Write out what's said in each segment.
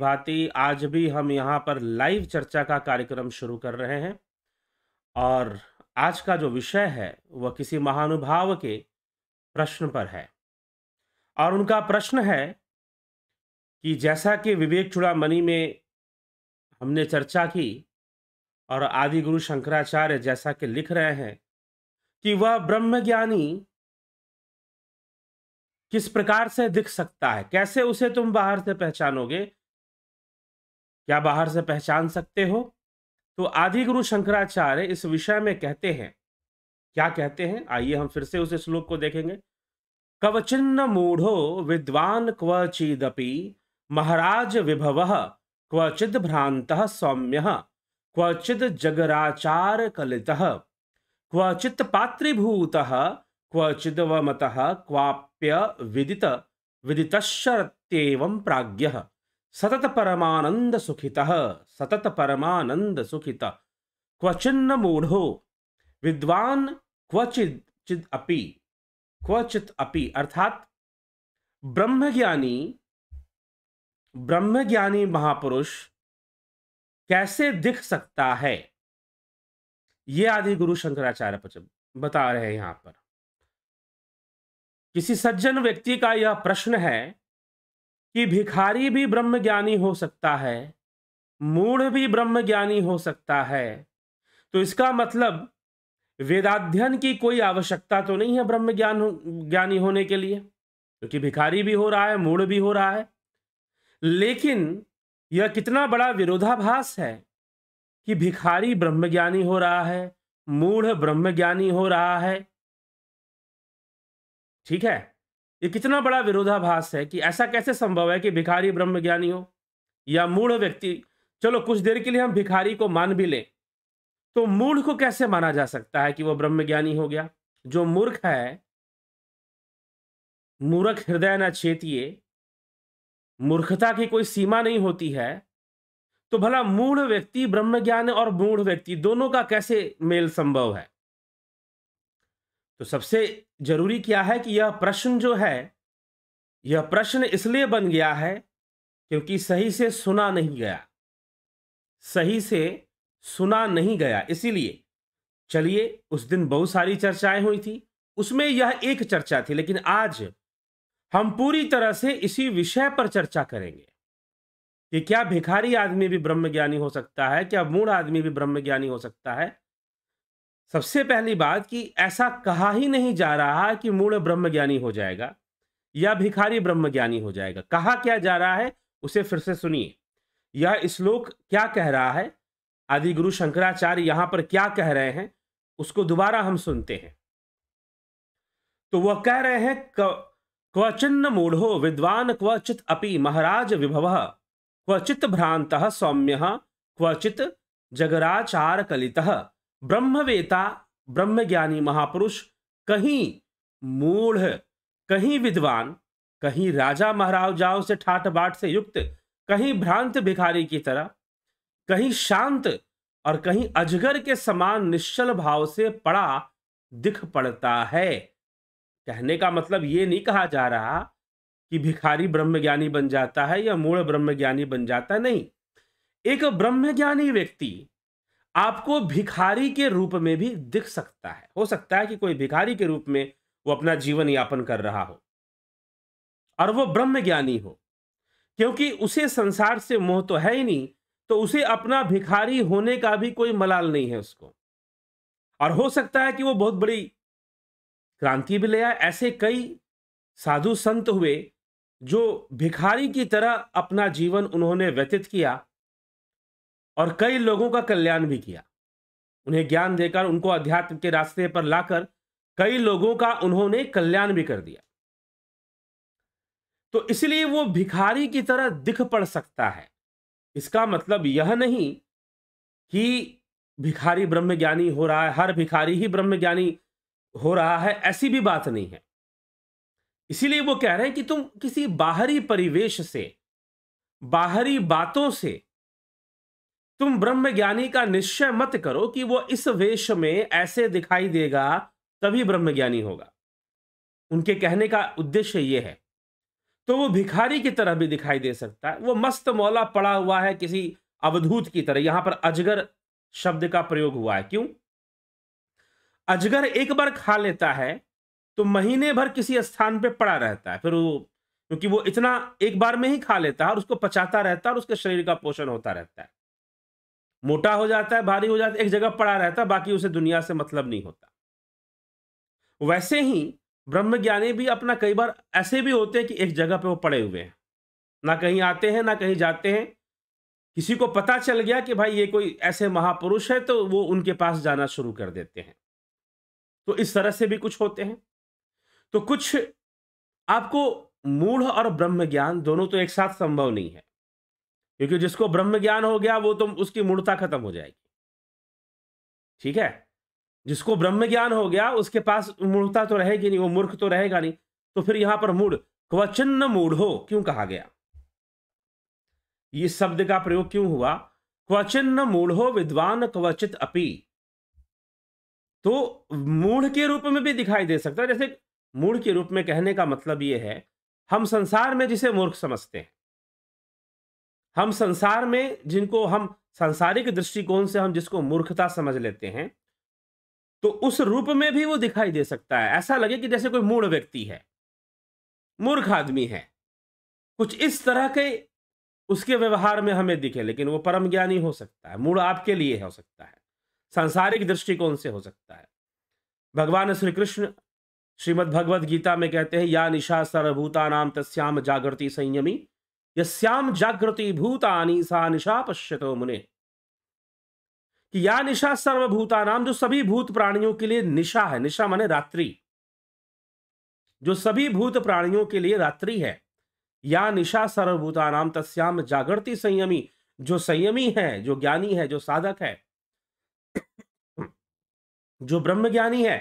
भांति आज भी हम यहाँ पर लाइव चर्चा का कार्यक्रम शुरू कर रहे हैं और आज का जो विषय है वह किसी महानुभाव के प्रश्न पर है और उनका प्रश्न है कि जैसा कि विवेक चुड़ामणि में हमने चर्चा की और आदि गुरु शंकराचार्य जैसा कि लिख रहे हैं कि वह ब्रह्मज्ञानी किस प्रकार से दिख सकता है कैसे उसे तुम बाहर से पहचानोगे क्या बाहर से पहचान सकते हो तो आदि गुरु शंकराचार्य इस विषय में कहते हैं क्या कहते हैं आइए हम फिर से उस श्लोक को देखेंगे कवचिन्न मूढ़ो विद्वान क्वचिदपि महाराज विभव क्वचिद भ्रांत सौम्य क्वचिद जगराचार कलित क्वचित पात्रीभूत क्वचिद वमत क्वाप्य विदित विदितशरत्येवं प्राज्ञ सतत परमानंद सुखित सतत परमानंद सुखित क्वचिन्न मूढ़ो विद्वान क्वचिद अपि क्वचित अपि अर्थात ब्रह्मज्ञानी ब्रह्मज्ञानी महापुरुष कैसे दिख सकता है ये आदि गुरु शंकराचार्य बता रहे हैं यहां पर किसी सज्जन व्यक्ति का यह प्रश्न है कि भिखारी भी ब्रह्म ज्ञानी हो सकता है मूढ़ भी ब्रह्म ज्ञानी हो सकता है तो इसका मतलब वेदाध्ययन की कोई आवश्यकता तो नहीं है ब्रह्म ज्ञान ज्ञानी होने के लिए क्योंकि भिखारी भी हो रहा है मूढ़ भी हो रहा है लेकिन यह कितना बड़ा विरोधाभास है कि भिखारी ब्रह्म ज्ञानी हो रहा है मूढ़ ब्रह्म ज्ञानी हो रहा है ठीक है ये कितना बड़ा विरोधाभास है कि ऐसा कैसे संभव है कि भिखारी ब्रह्मज्ञानी हो या मूढ़ व्यक्ति चलो कुछ देर के लिए हम भिखारी को मान भी लें तो मूढ़ को कैसे माना जा सकता है कि वह ब्रह्मज्ञानी हो गया जो मूर्ख है मूर्ख हृदय न छेती मूर्खता की कोई सीमा नहीं होती है तो भला मूढ़ व्यक्ति ब्रह्मज्ञान और मूढ़ व्यक्ति दोनों का कैसे मेल संभव है तो सबसे जरूरी क्या है कि यह प्रश्न जो है यह प्रश्न इसलिए बन गया है क्योंकि सही से सुना नहीं गया सही से सुना नहीं गया इसीलिए चलिए उस दिन बहुत सारी चर्चाएं हुई थी उसमें यह एक चर्चा थी लेकिन आज हम पूरी तरह से इसी विषय पर चर्चा करेंगे कि क्या भिखारी आदमी भी ब्रह्मज्ञानी हो सकता है क्या मूढ़ आदमी भी ब्रह्मज्ञानी हो सकता है सबसे पहली बात कि ऐसा कहा ही नहीं जा रहा कि मूल ब्रह्मज्ञानी हो जाएगा या भिखारी ब्रह्मज्ञानी हो जाएगा कहा क्या जा रहा है उसे फिर से सुनिए यह श्लोक क्या कह रहा है आदि गुरु शंकराचार्य यहां पर क्या कह रहे हैं उसको दोबारा हम सुनते हैं तो वह कह रहे हैं क्वचिन्न मूढ़ो विद्वान क्वचित अपि महाराज विभव क्वचित भ्रांत सौम्य क्वचित जगराचार कलिता ब्रह्मवेता ब्रह्मज्ञानी महापुरुष कहीं मूढ़ कहीं विद्वान कहीं राजा महाराजाओं से ठाट बाट से युक्त कहीं भ्रांत भिखारी की तरह कहीं शांत और कहीं अजगर के समान निश्चल भाव से पड़ा दिख पड़ता है कहने का मतलब ये नहीं कहा जा रहा कि भिखारी ब्रह्मज्ञानी बन जाता है या मूल ब्रह्मज्ञानी बन जाता नहीं एक ब्रह्मज्ञानी व्यक्ति आपको भिखारी के रूप में भी दिख सकता है हो सकता है कि कोई भिखारी के रूप में वो अपना जीवन यापन कर रहा हो और वो ब्रह्म ज्ञानी हो क्योंकि उसे संसार से मोह तो है ही नहीं तो उसे अपना भिखारी होने का भी कोई मलाल नहीं है उसको और हो सकता है कि वो बहुत बड़ी क्रांति भी ले आए ऐसे कई साधु संत हुए जो भिखारी की तरह अपना जीवन उन्होंने व्यतीत किया और कई लोगों का कल्याण भी किया उन्हें ज्ञान देकर उनको अध्यात्म के रास्ते पर लाकर कई लोगों का उन्होंने कल्याण भी कर दिया तो इसलिए वो भिखारी की तरह दिख पड़ सकता है इसका मतलब यह नहीं कि भिखारी ब्रह्मज्ञानी हो रहा है हर भिखारी ही ब्रह्मज्ञानी हो रहा है ऐसी भी बात नहीं है इसीलिए वो कह रहे हैं कि तुम किसी बाहरी परिवेश से बाहरी बातों से तुम ज्ञानी का निश्चय मत करो कि वो इस वेश में ऐसे दिखाई देगा तभी ब्रह्म ज्ञानी होगा उनके कहने का उद्देश्य ये है तो वो भिखारी की तरह भी दिखाई दे सकता है वो मस्त मौला पड़ा हुआ है किसी अवधूत की तरह यहां पर अजगर शब्द का प्रयोग हुआ है क्यों अजगर एक बार खा लेता है तो महीने भर किसी स्थान पे पड़ा रहता है फिर वो क्योंकि वो इतना एक बार में ही खा लेता है और उसको पचाता रहता है और उसके शरीर का पोषण होता रहता है मोटा हो जाता है भारी हो जाता है एक जगह पड़ा रहता है बाकी उसे दुनिया से मतलब नहीं होता वैसे ही ब्रह्मज्ञानी भी अपना कई बार ऐसे भी होते हैं कि एक जगह पे वो पड़े हुए हैं ना कहीं आते हैं ना कहीं जाते हैं किसी को पता चल गया कि भाई ये कोई ऐसे महापुरुष है तो वो उनके पास जाना शुरू कर देते हैं तो इस तरह से भी कुछ होते हैं तो कुछ आपको मूढ़ और ब्रह्म ज्ञान दोनों तो एक साथ संभव नहीं है क्योंकि जिसको ब्रह्म ज्ञान हो गया वो तो उसकी मूर्ता खत्म हो जाएगी ठीक है जिसको ब्रह्म ज्ञान हो गया उसके पास मूर्ता तो रहेगी नहीं वो मूर्ख तो रहेगा नहीं तो फिर यहां पर मूढ़ क्वचन मूढ़ो क्यों कहा गया इस शब्द का प्रयोग क्यों हुआ क्वचन मूढ़ो विद्वान क्वचित अपी तो मूढ़ के रूप में भी दिखाई दे सकता है जैसे मूढ़ के रूप में कहने का मतलब यह है हम संसार में जिसे मूर्ख समझते हैं हम संसार में जिनको हम सांसारिक दृष्टिकोण से हम जिसको मूर्खता समझ लेते हैं तो उस रूप में भी वो दिखाई दे सकता है ऐसा लगे कि जैसे कोई मूढ़ व्यक्ति है मूर्ख आदमी है कुछ इस तरह के उसके व्यवहार में हमें दिखे लेकिन वो परम ज्ञानी हो सकता है मूड आपके लिए हो सकता है सांसारिक दृष्टिकोण से हो सकता है भगवान श्री कृष्ण श्रीमद भगवद गीता में कहते हैं या निशा सर्वभूता नाम तस्याम जागृति संयमी यस्याम जागृति भूतानी सा निशा पश्यतो मुने कि या निशा सर्वभूता नाम जो सभी भूत प्राणियों के लिए निशा है निशा माने रात्रि जो सभी भूत प्राणियों के लिए रात्रि है या निशा सर्वभूता नाम तस्याम जागृति संयमी जो संयमी है जो ज्ञानी है जो साधक है जो ब्रह्म ज्ञानी है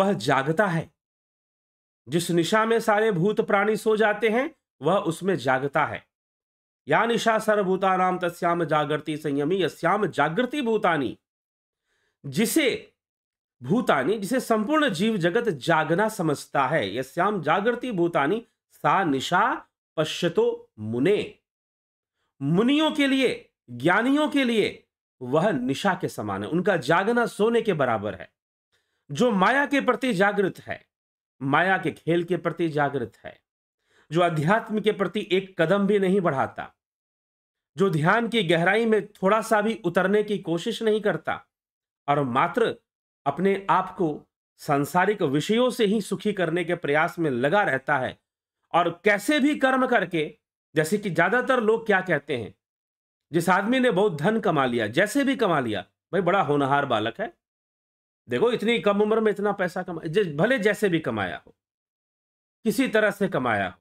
वह जागता है जिस निशा में सारे भूत प्राणी सो जाते हैं वह उसमें जागता है या निशा सर्वभूतानाम तस्याम जागृति संयमी यश्याम जागृति भूतानी जिसे भूतानी जिसे संपूर्ण जीव जगत जागना समझता है यश्याम जागृति भूतानी सा निशा पश्यतो मुने मुनियों के लिए ज्ञानियों के लिए वह निशा के समान है उनका जागना सोने के बराबर है जो माया के प्रति जागृत है माया के खेल के प्रति जागृत है जो अध्यात्म के प्रति एक कदम भी नहीं बढ़ाता जो ध्यान की गहराई में थोड़ा सा भी उतरने की कोशिश नहीं करता और मात्र अपने आप को सांसारिक विषयों से ही सुखी करने के प्रयास में लगा रहता है और कैसे भी कर्म करके जैसे कि ज्यादातर लोग क्या कहते हैं जिस आदमी ने बहुत धन कमा लिया जैसे भी कमा लिया भाई बड़ा होनहार बालक है देखो इतनी कम उम्र में इतना पैसा कमा भले जैसे भी कमाया हो किसी तरह से कमाया हो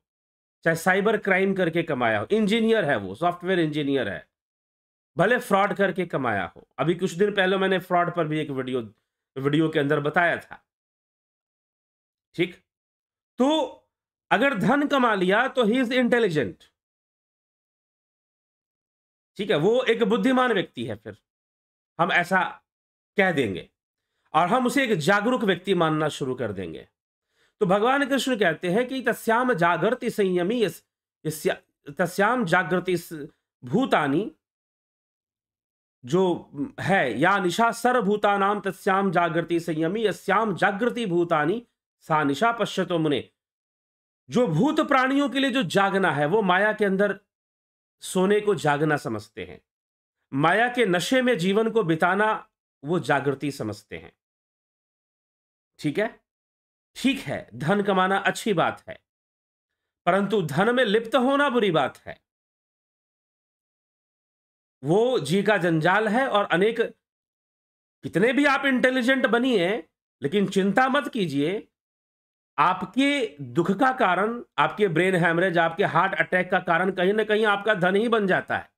चाहे साइबर क्राइम करके कमाया हो इंजीनियर है वो सॉफ्टवेयर इंजीनियर है भले फ्रॉड करके कमाया हो अभी कुछ दिन पहले मैंने फ्रॉड पर भी एक वीडियो वीडियो के अंदर बताया था ठीक तो अगर धन कमा लिया तो ही इज इंटेलिजेंट ठीक है वो एक बुद्धिमान व्यक्ति है फिर हम ऐसा कह देंगे और हम उसे एक जागरूक व्यक्ति मानना शुरू कर देंगे तो भगवान कृष्ण कहते हैं कि तस्याम जागृति संयमी तस्याम जागृति भूतानी जो है या निशा सर्वभूतानाम तस्याम जागृति संयमी यश्याम जागृति भूतानी सा निशा पश्यतो मुने जो भूत प्राणियों के लिए जो जागना है वो माया के अंदर सोने को जागना समझते हैं माया के नशे में जीवन को बिताना वो जागृति समझते हैं ठीक है ठीक है धन कमाना अच्छी बात है परंतु धन में लिप्त होना बुरी बात है वो जी का जंजाल है और अनेक कितने भी आप इंटेलिजेंट बनिए लेकिन चिंता मत कीजिए आपके दुख का कारण आपके ब्रेन हैमरेज आपके हार्ट अटैक का कारण कहीं ना कहीं आपका धन ही बन जाता है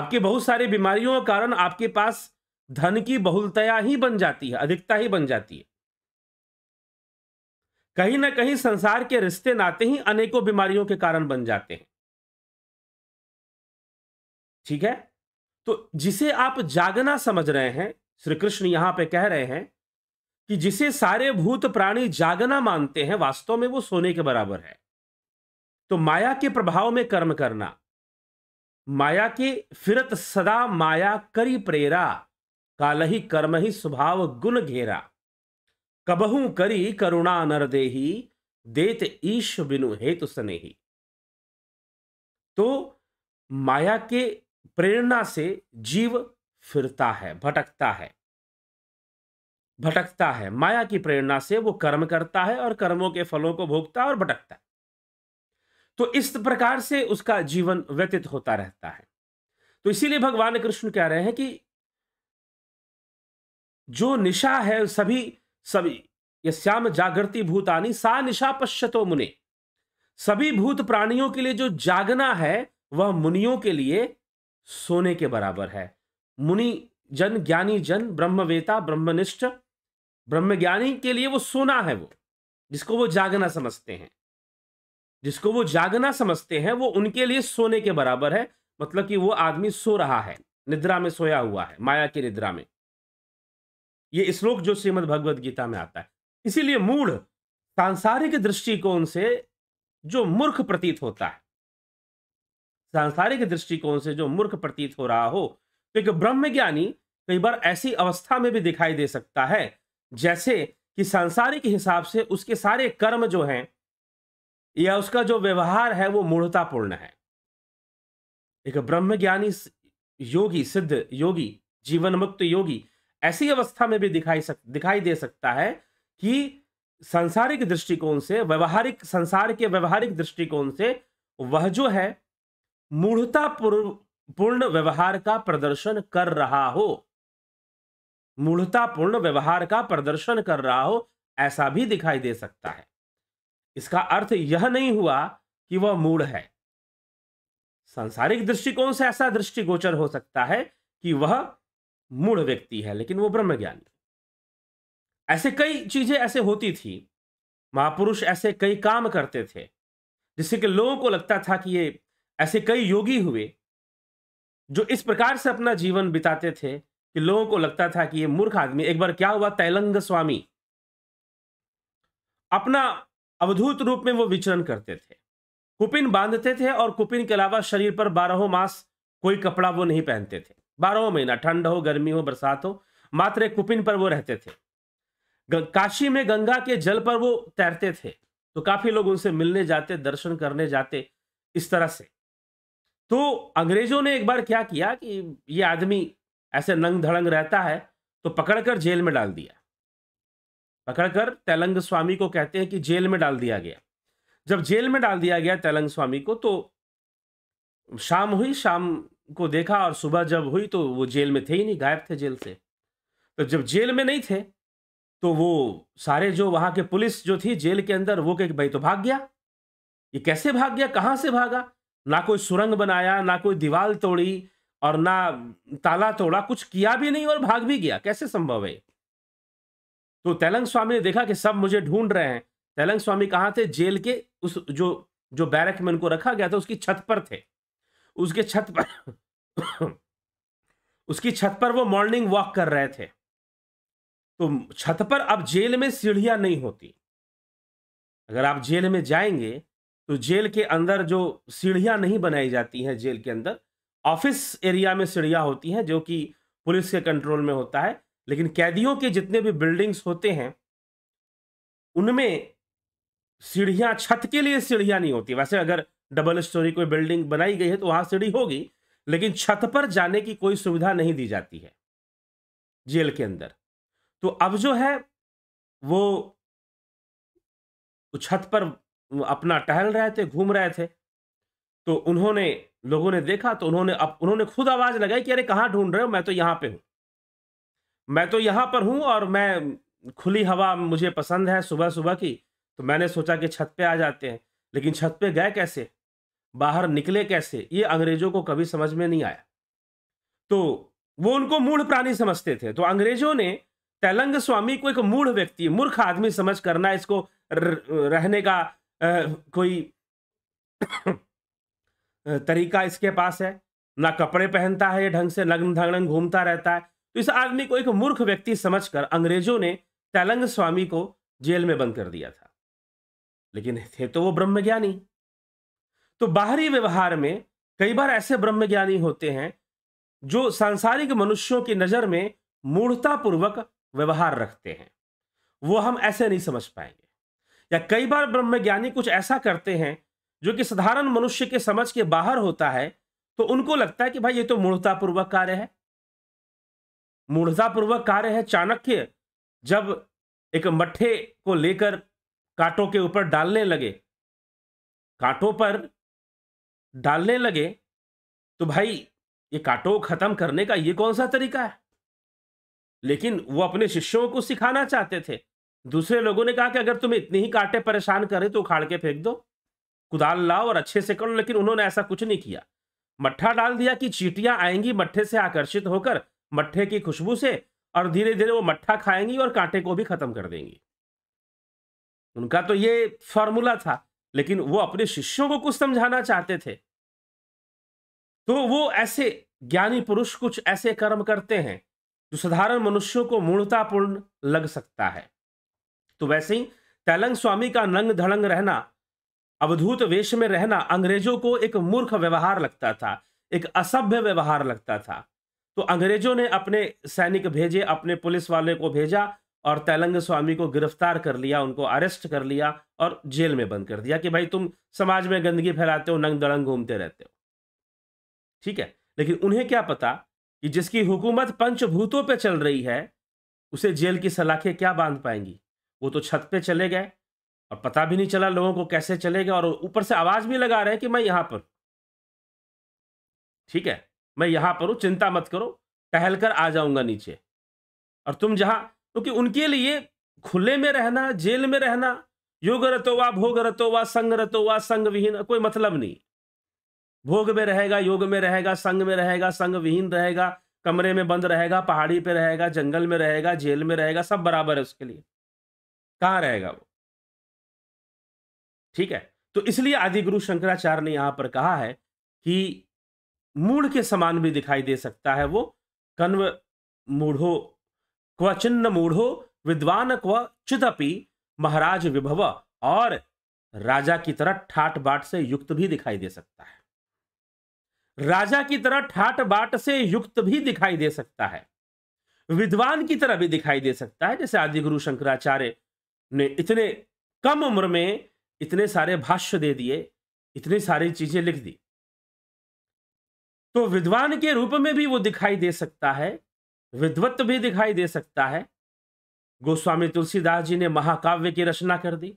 आपके बहुत सारी बीमारियों का कारण आपके पास धन की बहुलतया ही बन जाती है अधिकता ही बन जाती है कहीं ना कहीं संसार के रिश्ते नाते ही अनेकों बीमारियों के कारण बन जाते हैं ठीक है तो जिसे आप जागना समझ रहे हैं श्री कृष्ण यहां पे कह रहे हैं कि जिसे सारे भूत प्राणी जागना मानते हैं वास्तव में वो सोने के बराबर है तो माया के प्रभाव में कर्म करना माया के फिरत सदा माया करी प्रेरा काल ही कर्म ही स्वभाव गुण घेरा कबहू करी करुणा नर देही देत ईश बिनु हेतु स्नेही तो माया के प्रेरणा से जीव फिरता है भटकता है भटकता है माया की प्रेरणा से वो कर्म करता है और कर्मों के फलों को भोगता और भटकता है तो इस प्रकार से उसका जीवन व्यतीत होता रहता है तो इसीलिए भगवान कृष्ण कह रहे हैं कि जो निशा है सभी सभी यश्याम जागृति भूतानी सा निशा पश्यतो मुने सभी भूत प्राणियों के लिए जो जागना है वह मुनियों के लिए सोने के बराबर है मुनि जन ज्ञानी जन ब्रह्मवेता ब्रह्मनिष्ठ ब्रह्मज्ञानी के लिए वो सोना है वो जिसको वो जागना समझते हैं जिसको वो जागना समझते हैं वो उनके लिए सोने के बराबर है मतलब कि वो आदमी सो रहा है निद्रा में सोया हुआ है माया की निद्रा में ये श्लोक जो श्रीमद भगवद गीता में आता है इसीलिए मूढ़ सांसारिक दृष्टिकोण से जो मूर्ख प्रतीत होता है सांसारिक दृष्टिकोण से जो मूर्ख प्रतीत हो रहा हो तो एक ब्रह्म ज्ञानी कई बार ऐसी अवस्था में भी दिखाई दे सकता है जैसे कि सांसारिक हिसाब से उसके सारे कर्म जो हैं या उसका जो व्यवहार है वो मूढ़तापूर्ण है एक ब्रह्म ज्ञानी योगी सिद्ध योगी जीवन मुक्त योगी ऐसी अवस्था में भी दिखाई सक दिखाई दे सकता है कि संसारिक दृष्टिकोण से व्यवहारिक संसार के व्यवहारिक दृष्टिकोण से वह जो है मूढ़ता पूर्ण व्यवहार का प्रदर्शन कर रहा हो मूढ़तापूर्ण व्यवहार का प्रदर्शन कर रहा हो ऐसा भी दिखाई दे सकता है इसका अर्थ यह नहीं हुआ कि वह मूढ़ है सांसारिक दृष्टिकोण से ऐसा दृष्टिगोचर हो सकता है कि वह मूढ़ व्यक्ति है लेकिन वो ब्रह्म ज्ञानी ऐसे कई चीजें ऐसे होती थी महापुरुष ऐसे कई काम करते थे जिससे कि लोगों को लगता था कि ये ऐसे कई योगी हुए जो इस प्रकार से अपना जीवन बिताते थे कि लोगों को लगता था कि ये मूर्ख आदमी एक बार क्या हुआ तैलंग स्वामी अपना अवधूत रूप में वो विचरण करते थे कुपिन बांधते थे और कुपिन के अलावा शरीर पर बारहों मास कोई कपड़ा वो नहीं पहनते थे बारहों महीना ठंड हो गर्मी हो बरसात हो मात्र कुपिन पर वो रहते थे काशी में गंगा के जल पर वो तैरते थे तो काफी लोग उनसे मिलने जाते दर्शन करने जाते इस तरह से तो अंग्रेजों ने एक बार क्या किया कि ये आदमी ऐसे नंग धड़ंग रहता है तो पकड़कर जेल में डाल दिया पकड़कर तेलंग स्वामी को कहते हैं कि जेल में डाल दिया गया जब जेल में डाल दिया गया तेलंग स्वामी को तो शाम हुई शाम को देखा और सुबह जब हुई तो वो जेल में थे ही नहीं गायब थे जेल से तो जब जेल में नहीं थे तो वो सारे जो वहाँ के पुलिस जो थी जेल के अंदर वो कह भाई तो भाग गया ये कैसे भाग गया कहाँ से भागा ना कोई सुरंग बनाया ना कोई दीवार तोड़ी और ना ताला तोड़ा कुछ किया भी नहीं और भाग भी गया कैसे संभव है तो तेलंग स्वामी ने देखा कि सब मुझे ढूंढ रहे हैं तेलंग स्वामी कहाँ थे जेल के उस जो जो बैरक में उनको रखा गया था उसकी छत पर थे उसके छत पर उसकी छत पर वो मॉर्निंग वॉक कर रहे थे तो छत पर अब जेल में सीढ़ियां नहीं होती अगर आप जेल में जाएंगे तो जेल के अंदर जो सीढ़ियां नहीं बनाई जाती हैं जेल के अंदर ऑफिस एरिया में सीढ़ियां होती हैं जो कि पुलिस के कंट्रोल में होता है लेकिन कैदियों के जितने भी बिल्डिंग्स होते हैं उनमें सीढ़ियां छत के लिए सीढ़ियां नहीं होती वैसे अगर डबल स्टोरी कोई बिल्डिंग बनाई गई है तो वहां सीढ़ी होगी लेकिन छत पर जाने की कोई सुविधा नहीं दी जाती है जेल के अंदर तो अब जो है वो छत पर अपना टहल रहे थे घूम रहे थे तो उन्होंने लोगों ने देखा तो उन्होंने अब उन्होंने खुद आवाज लगाई कि अरे कहाँ ढूंढ रहे हो मैं तो यहाँ पे हूँ मैं तो यहाँ पर हूँ और मैं खुली हवा मुझे पसंद है सुबह सुबह की तो मैंने सोचा कि छत पे आ जाते हैं लेकिन छत पे गए कैसे बाहर निकले कैसे ये अंग्रेजों को कभी समझ में नहीं आया तो वो उनको मूढ़ प्राणी समझते थे तो अंग्रेजों ने तेलंग स्वामी को एक मूढ़ व्यक्ति मूर्ख आदमी समझ करना इसको रहने का आ, कोई तरीका इसके पास है ना कपड़े पहनता है ये ढंग से नग्न धगन घूमता रहता है तो इस आदमी को एक मूर्ख व्यक्ति समझकर अंग्रेजों ने तेलंग स्वामी को जेल में बंद कर दिया था लेकिन थे तो वो ब्रह्मज्ञानी तो बाहरी व्यवहार में कई बार ऐसे ब्रह्मज्ञानी होते हैं जो सांसारिक मनुष्यों की नज़र में मूढ़तापूर्वक व्यवहार रखते हैं वो हम ऐसे नहीं समझ पाएंगे या कई बार ब्रह्मज्ञानी कुछ ऐसा करते हैं जो कि साधारण मनुष्य के समझ के बाहर होता है तो उनको लगता है कि भाई ये तो मूढ़तापूर्वक कार्य है मूढ़तापूर्वक कार्य है चाणक्य जब एक मट्ठे को लेकर कांटों के ऊपर डालने लगे कांटों पर डालने लगे तो भाई ये काटो खत्म करने का ये कौन सा तरीका है लेकिन वो अपने शिष्यों को सिखाना चाहते थे दूसरे लोगों ने कहा कि अगर तुम इतने ही कांटे परेशान करे तो उखाड़ के फेंक दो कुदाल लाओ और अच्छे से करो लेकिन उन्होंने ऐसा कुछ नहीं किया मट्ठा डाल दिया कि चीटियां आएंगी मट्ठे से आकर्षित होकर मट्ठे की खुशबू से और धीरे धीरे वो मट्ठा खाएंगी और कांटे को भी खत्म कर देंगी उनका तो ये फॉर्मूला था लेकिन वो अपने शिष्यों को कुछ समझाना चाहते थे तो वो ऐसे ज्ञानी पुरुष कुछ ऐसे कर्म करते हैं जो साधारण मनुष्यों को मूर्तापूर्ण लग सकता है तो वैसे ही तैलंग स्वामी का नंग धड़ंग रहना अवधूत वेश में रहना अंग्रेजों को एक मूर्ख व्यवहार लगता था एक असभ्य व्यवहार लगता था तो अंग्रेजों ने अपने सैनिक भेजे अपने पुलिस वाले को भेजा और तेलंग स्वामी को गिरफ्तार कर लिया उनको अरेस्ट कर लिया और जेल में बंद कर दिया कि भाई तुम समाज में गंदगी फैलाते हो नंग दड़ंग घूमते रहते हो ठीक है लेकिन उन्हें क्या पता कि जिसकी हुकूमत पंचभूतों पर चल रही है उसे जेल की सलाखें क्या बांध पाएंगी वो तो छत पे चले गए और पता भी नहीं चला लोगों को कैसे चले गए और ऊपर से आवाज भी लगा रहे हैं कि मैं यहाँ पर ठीक है मैं यहाँ पर हूँ चिंता मत करो टहल कर आ जाऊंगा नीचे और तुम जहां क्योंकि तो उनके लिए खुले में रहना जेल में रहना योग रतो वा भोग रतो वा संग रतो वा संग विहीन कोई मतलब नहीं भोग में रहेगा योग में रहेगा संग में रहेगा संग विहीन रहेगा कमरे में बंद रहेगा पहाड़ी पे रहेगा जंगल में रहेगा जेल में रहेगा सब बराबर है उसके लिए कहाँ रहेगा वो ठीक है तो इसलिए आदि गुरु शंकराचार्य ने यहाँ पर कहा है कि मूढ़ के समान भी दिखाई दे सकता है वो कन्व मूढ़ो क्वचिन्न मूढ़ो विद्वान क्व चिदपि महाराज विभव और राजा की तरह ठाट बाट से युक्त भी दिखाई दे सकता है राजा की तरह ठाट बाट से युक्त भी दिखाई दे सकता है विद्वान की तरह भी दिखाई दे सकता है जैसे आदि गुरु शंकराचार्य ने इतने कम उम्र में इतने सारे भाष्य दे दिए इतनी सारी चीजें लिख दी तो विद्वान के रूप में भी वो दिखाई दे सकता है विद्वत्त भी दिखाई दे सकता है गोस्वामी तुलसीदास जी ने महाकाव्य की रचना कर दी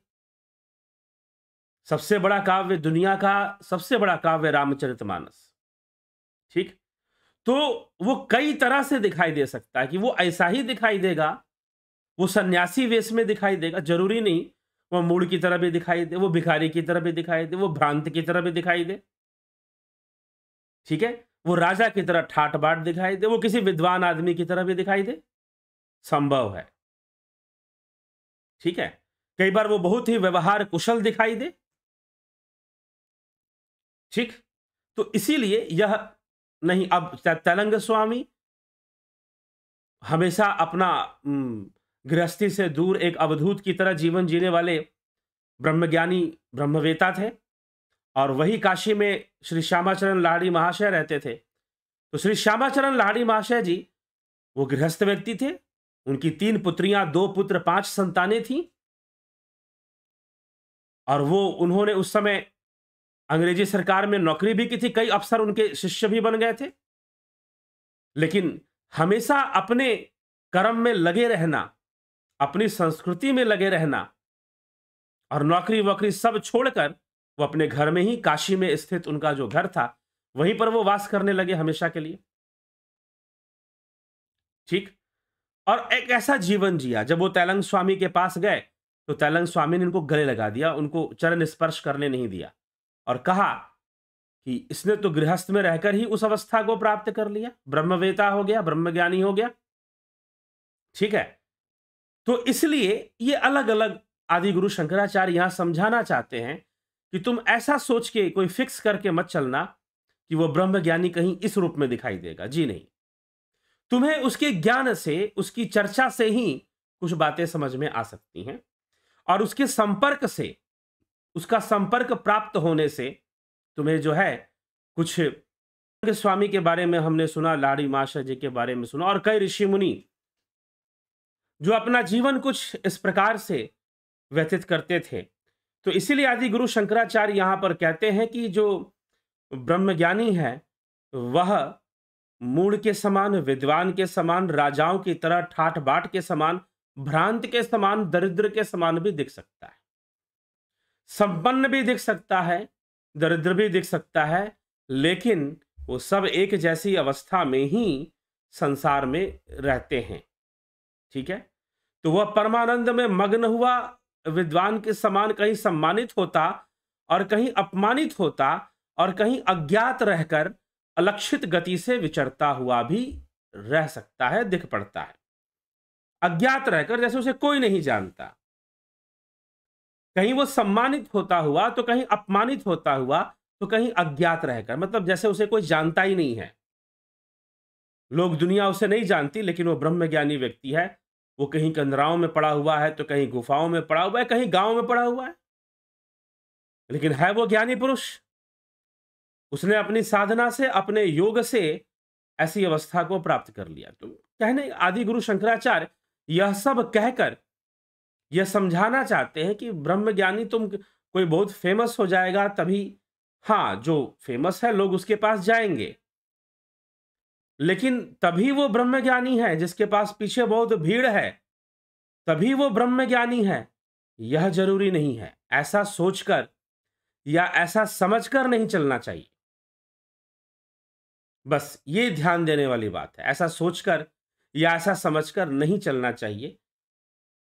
सबसे बड़ा काव्य दुनिया का सबसे बड़ा काव्य रामचरितमानस ठीक तो वो कई तरह से दिखाई दे सकता है कि वो ऐसा ही दिखाई देगा वो सन्यासी वेश में दिखाई देगा जरूरी नहीं वो मूड की तरह भी दिखाई दे वो भिखारी की तरह भी दिखाई दे वो भ्रांत की तरह भी दिखाई दे ठीक है वो राजा की तरह ठाट बाट दिखाई दे वो किसी विद्वान आदमी की तरह भी दिखाई दे संभव है ठीक है कई बार वो बहुत ही व्यवहार कुशल दिखाई दे ठीक तो इसीलिए यह नहीं अब तेलंग स्वामी हमेशा अपना गृहस्थी से दूर एक अवधूत की तरह जीवन जीने वाले ब्रह्मज्ञानी ब्रह्मवेता थे और वही काशी में श्री श्यामाचरण लाहड़ी महाशय रहते थे तो श्री श्यामाचरण लाहड़ी महाशय जी वो गृहस्थ व्यक्ति थे उनकी तीन पुत्रियां दो पुत्र पांच संतानें थीं और वो उन्होंने उस समय अंग्रेजी सरकार में नौकरी भी की थी कई अफसर उनके शिष्य भी बन गए थे लेकिन हमेशा अपने कर्म में लगे रहना अपनी संस्कृति में लगे रहना और नौकरी वोकरी सब छोड़कर वो अपने घर में ही काशी में स्थित उनका जो घर था वहीं पर वो वास करने लगे हमेशा के लिए ठीक और एक ऐसा जीवन जिया जब वो तैलंग स्वामी के पास गए तो तैलंग स्वामी ने उनको गले लगा दिया उनको चरण स्पर्श करने नहीं दिया और कहा कि इसने तो गृहस्थ में रहकर ही उस अवस्था को प्राप्त कर लिया ब्रह्मवेता हो गया ब्रह्मज्ञानी हो गया ठीक है तो इसलिए ये अलग अलग आदि गुरु शंकराचार्य यहां समझाना चाहते हैं कि तुम ऐसा सोच के कोई फिक्स करके मत चलना कि वह ब्रह्म ज्ञानी कहीं इस रूप में दिखाई देगा जी नहीं तुम्हें उसके ज्ञान से उसकी चर्चा से ही कुछ बातें समझ में आ सकती हैं और उसके संपर्क से उसका संपर्क प्राप्त होने से तुम्हें जो है कुछ स्वामी के बारे में हमने सुना लाड़ी माशा जी के बारे में सुना और कई ऋषि मुनि जो अपना जीवन कुछ इस प्रकार से व्यतीत करते थे तो इसीलिए आदि गुरु शंकराचार्य यहाँ पर कहते हैं कि जो ब्रह्मज्ञानी है वह मूड के समान विद्वान के समान राजाओं की तरह ठाठ बाट के समान भ्रांत के समान दरिद्र के समान भी दिख सकता है संपन्न भी दिख सकता है दरिद्र भी दिख सकता है लेकिन वो सब एक जैसी अवस्था में ही संसार में रहते हैं ठीक है तो वह परमानंद में मग्न हुआ विद्वान के समान कहीं सम्मानित होता और कहीं अपमानित होता और कहीं अज्ञात रहकर अलक्षित गति से विचरता हुआ भी रह सकता है दिख पड़ता है अज्ञात रहकर जैसे उसे कोई नहीं जानता कहीं वो सम्मानित होता हुआ तो कहीं अपमानित होता हुआ तो कहीं अज्ञात रहकर मतलब जैसे उसे कोई जानता ही नहीं है लोग दुनिया उसे नहीं जानती लेकिन वो ब्रह्म ज्ञानी व्यक्ति है वो कहीं कंदराओं में पड़ा हुआ है तो कहीं गुफाओं में पड़ा हुआ है कहीं गांव में पड़ा हुआ है लेकिन है वो ज्ञानी पुरुष उसने अपनी साधना से अपने योग से ऐसी अवस्था को प्राप्त कर लिया तो कहने आदि गुरु शंकराचार्य यह सब कहकर यह समझाना चाहते हैं कि ब्रह्म ज्ञानी तुम कोई बहुत फेमस हो जाएगा तभी हाँ जो फेमस है लोग उसके पास जाएंगे लेकिन तभी वो ब्रह्म ज्ञानी है जिसके पास पीछे बहुत भीड़ है तभी वो ब्रह्म ज्ञानी है यह जरूरी नहीं है ऐसा सोचकर या ऐसा समझकर नहीं चलना चाहिए बस ये ध्यान देने वाली बात है ऐसा सोचकर या ऐसा समझकर नहीं चलना चाहिए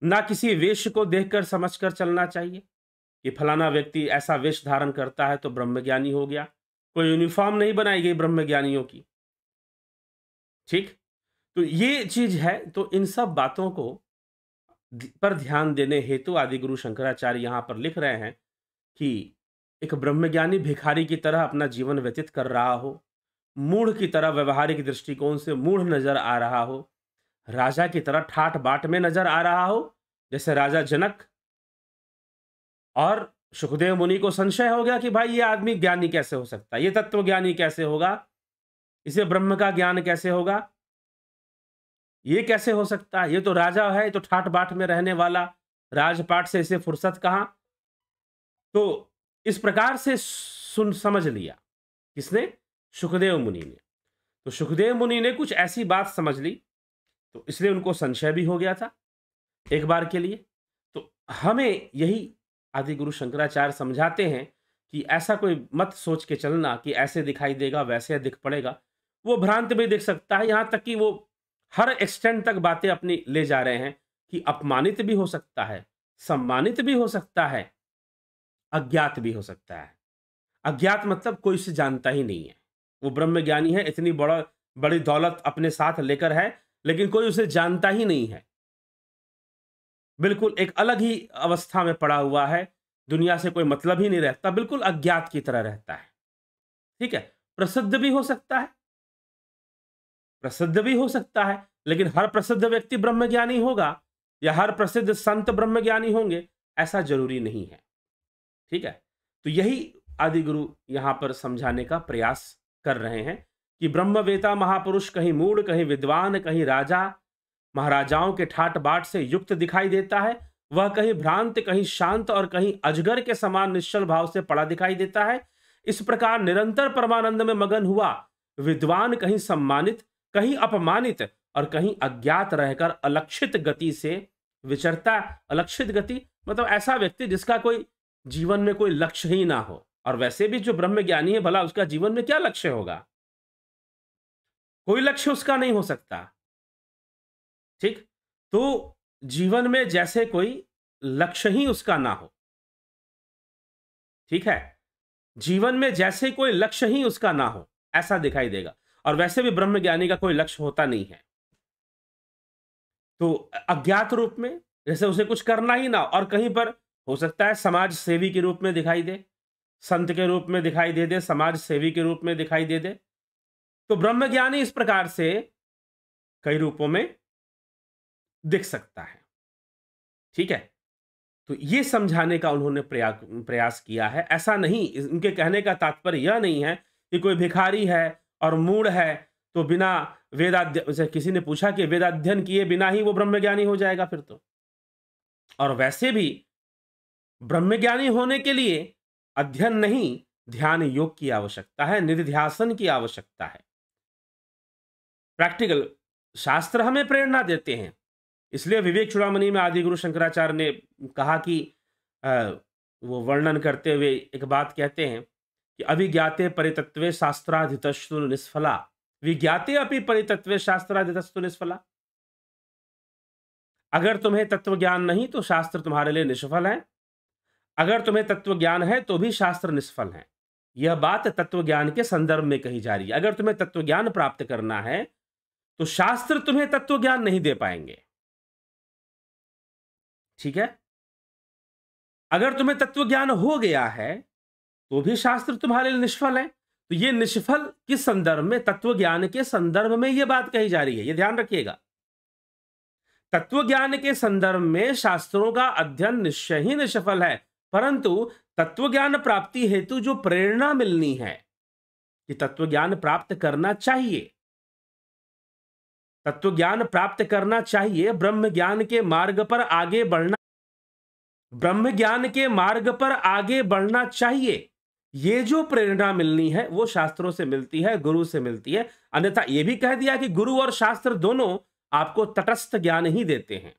ना किसी वेश को देखकर समझकर चलना चाहिए कि फलाना व्यक्ति ऐसा वेश धारण करता है तो ब्रह्मज्ञानी हो गया कोई यूनिफॉर्म नहीं बनाई गई ब्रह्मज्ञानियों की ठीक तो ये चीज है तो इन सब बातों को पर ध्यान देने हेतु आदि गुरु शंकराचार्य यहाँ पर लिख रहे हैं कि एक ब्रह्मज्ञानी भिखारी की तरह अपना जीवन व्यतीत कर रहा हो मूढ़ की तरह व्यवहारिक दृष्टिकोण से मूढ़ नजर आ रहा हो राजा की तरह ठाट बाट में नजर आ रहा हो जैसे राजा जनक और सुखदेव मुनि को संशय हो गया कि भाई ये आदमी ज्ञानी कैसे हो सकता है ये तत्व ज्ञानी कैसे होगा इसे ब्रह्म का ज्ञान कैसे होगा ये कैसे हो सकता है ये तो राजा है तो ठाट बाट में रहने वाला राजपाट से इसे फुर्सत कहा तो इस प्रकार से सुन समझ लिया किसने सुखदेव मुनि ने तो सुखदेव मुनि ने कुछ ऐसी बात समझ ली तो इसलिए उनको संशय भी हो गया था एक बार के लिए तो हमें यही आदि गुरु शंकराचार्य समझाते हैं कि ऐसा कोई मत सोच के चलना कि ऐसे दिखाई देगा वैसे दिख पड़ेगा वो भ्रांत भी देख सकता है यहाँ तक कि वो हर एक्सटेंड तक बातें अपनी ले जा रहे हैं कि अपमानित भी हो सकता है सम्मानित भी हो सकता है अज्ञात भी हो सकता है अज्ञात मतलब कोई से जानता ही नहीं है वो ब्रह्म ज्ञानी है इतनी बड़ा बड़ी दौलत अपने साथ लेकर है लेकिन कोई उसे जानता ही नहीं है बिल्कुल एक अलग ही अवस्था में पड़ा हुआ है दुनिया से कोई मतलब ही नहीं रहता बिल्कुल अज्ञात की तरह रहता है ठीक है प्रसिद्ध भी हो सकता है प्रसिद्ध भी हो सकता है लेकिन हर प्रसिद्ध व्यक्ति ब्रह्मज्ञानी होगा या हर प्रसिद्ध संत ब्रह्मज्ञानी होंगे ऐसा जरूरी नहीं है ठीक है तो यही आदि गुरु पर समझाने का प्रयास कर रहे हैं कि ब्रह्मवेता महापुरुष कहीं मूड कहीं विद्वान कहीं राजा महाराजाओं के ठाट बाट से युक्त दिखाई देता है वह कहीं भ्रांत कहीं शांत और कहीं अजगर के समान निश्चल भाव से पड़ा दिखाई देता है इस प्रकार निरंतर परमानंद में मगन हुआ विद्वान कहीं सम्मानित कहीं अपमानित और कहीं अज्ञात रहकर अलक्षित गति से विचरता अलक्षित गति मतलब ऐसा व्यक्ति जिसका कोई जीवन में कोई लक्ष्य ही ना हो और वैसे भी जो ब्रह्म ज्ञानी है भला उसका जीवन में क्या लक्ष्य होगा कोई लक्ष्य उसका नहीं हो सकता ठीक तो जीवन में जैसे कोई लक्ष्य ही उसका ना हो ठीक है जीवन में जैसे कोई लक्ष्य ही उसका ना हो ऐसा दिखाई देगा और वैसे भी ब्रह्म ज्ञानी का कोई लक्ष्य होता नहीं है तो अज्ञात रूप में जैसे उसे कुछ करना ही ना और कहीं पर हो सकता है समाज सेवी के रूप में दिखाई दे संत के रूप में दिखाई दे दे समाज सेवी के रूप में दिखाई दे दे तो ब्रह्म ज्ञानी इस प्रकार से कई रूपों में दिख सकता है ठीक है तो ये समझाने का उन्होंने प्रयास किया है ऐसा नहीं इनके कहने का तात्पर्य यह नहीं है कि कोई भिखारी है और मूड है तो बिना वेदाध्य किसी ने पूछा कि वेदाध्यन किए बिना ही वो ब्रह्मज्ञानी हो जाएगा फिर तो और वैसे भी ब्रह्मज्ञानी होने के लिए अध्ययन नहीं ध्यान योग की आवश्यकता है निधिध्यासन की आवश्यकता है प्रैक्टिकल शास्त्र हमें प्रेरणा देते हैं इसलिए विवेक चुड़ामणि में आदि गुरु शंकराचार्य ने कहा कि वो वर्णन करते हुए एक बात कहते हैं कि अभिज्ञाते परितत्वे शास्त्राधितस्तु निष्फला विज्ञाते अपनी परितत्व शास्त्राधितस्तु निष्फला अगर तुम्हें तत्व ज्ञान नहीं तो शास्त्र तुम्हारे लिए निष्फल है अगर तुम्हें तत्व ज्ञान है तो भी शास्त्र निष्फल है यह बात तत्व ज्ञान के संदर्भ में कही जा रही है अगर तुम्हें तत्व ज्ञान प्राप्त करना है तो शास्त्र तुम्हें तत्व ज्ञान नहीं दे पाएंगे ठीक है अगर तुम्हें तत्व ज्ञान हो गया है तो भी शास्त्र तुम्हारे लिए निष्फल है तो ये निष्फल किस संदर्भ में तत्व ज्ञान के संदर्भ में ये बात कही जा रही है ये ध्यान रखिएगा तत्व ज्ञान के संदर्भ में शास्त्रों का अध्ययन निश्चय ही निष्फल है परंतु तत्व ज्ञान प्राप्ति हेतु जो प्रेरणा मिलनी है कि तत्व ज्ञान प्राप्त करना चाहिए तत्व ज्ञान प्राप्त करना चाहिए ब्रह्म ज्ञान के मार्ग पर आगे बढ़ना ब्रह्म ज्ञान के मार्ग पर आगे बढ़ना चाहिए ये जो प्रेरणा मिलनी है वो शास्त्रों से मिलती है गुरु से मिलती है अन्यथा ये भी कह दिया कि गुरु और शास्त्र दोनों आपको तटस्थ ज्ञान ही देते हैं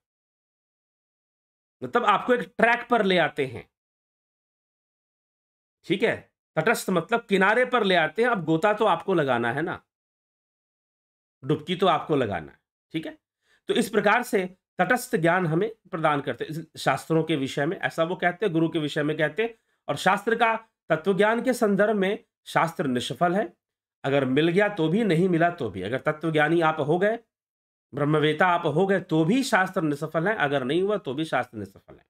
मतलब आपको एक ट्रैक पर ले आते हैं ठीक है तटस्थ मतलब किनारे पर ले आते हैं अब गोता तो आपको लगाना है ना डुबकी तो आपको लगाना है ठीक है तो इस प्रकार से तटस्थ ज्ञान हमें प्रदान करते शास्त्रों के विषय में ऐसा वो कहते हैं गुरु के विषय में कहते हैं और शास्त्र का तत्वज्ञान के संदर्भ में शास्त्र निष्फल है अगर मिल गया तो भी नहीं मिला तो भी अगर तत्वज्ञानी आप हो गए ब्रह्मवेता आप हो गए तो भी शास्त्र निष्फल है अगर नहीं हुआ तो भी शास्त्र निष्फल है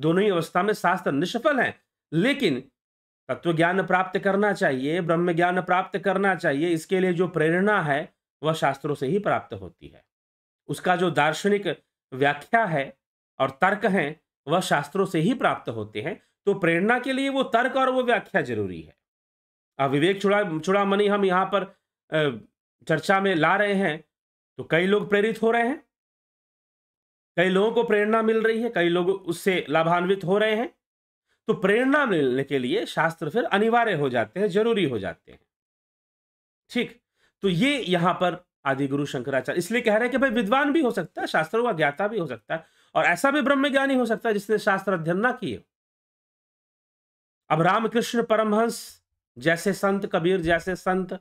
दोनों ही अवस्था में शास्त्र निष्फल है लेकिन तत्व ज्ञान प्राप्त करना चाहिए ब्रह्म ज्ञान प्राप्त करना चाहिए इसके लिए जो प्रेरणा है वह शास्त्रों से ही प्राप्त होती है उसका जो दार्शनिक व्याख्या है और तर्क हैं वह शास्त्रों से ही प्राप्त होते हैं तो प्रेरणा के लिए वो तर्क और वो व्याख्या जरूरी है अब विवेक चुड़ा चुड़ामणि हम यहाँ पर चर्चा में ला रहे हैं तो कई लोग प्रेरित हो रहे हैं कई लोगों को प्रेरणा मिल रही है कई लोग उससे लाभान्वित हो रहे हैं तो प्रेरणा मिलने के लिए शास्त्र फिर अनिवार्य हो जाते हैं जरूरी हो जाते हैं ठीक तो ये यहाँ पर आदि गुरु शंकराचार्य इसलिए कह रहे हैं कि भाई विद्वान भी हो सकता है शास्त्रों का ज्ञाता भी हो सकता है और ऐसा भी ब्रह्म ज्ञानी हो सकता है जिसने शास्त्र अध्ययन ना किए अब रामकृष्ण परमहंस जैसे संत कबीर जैसे संत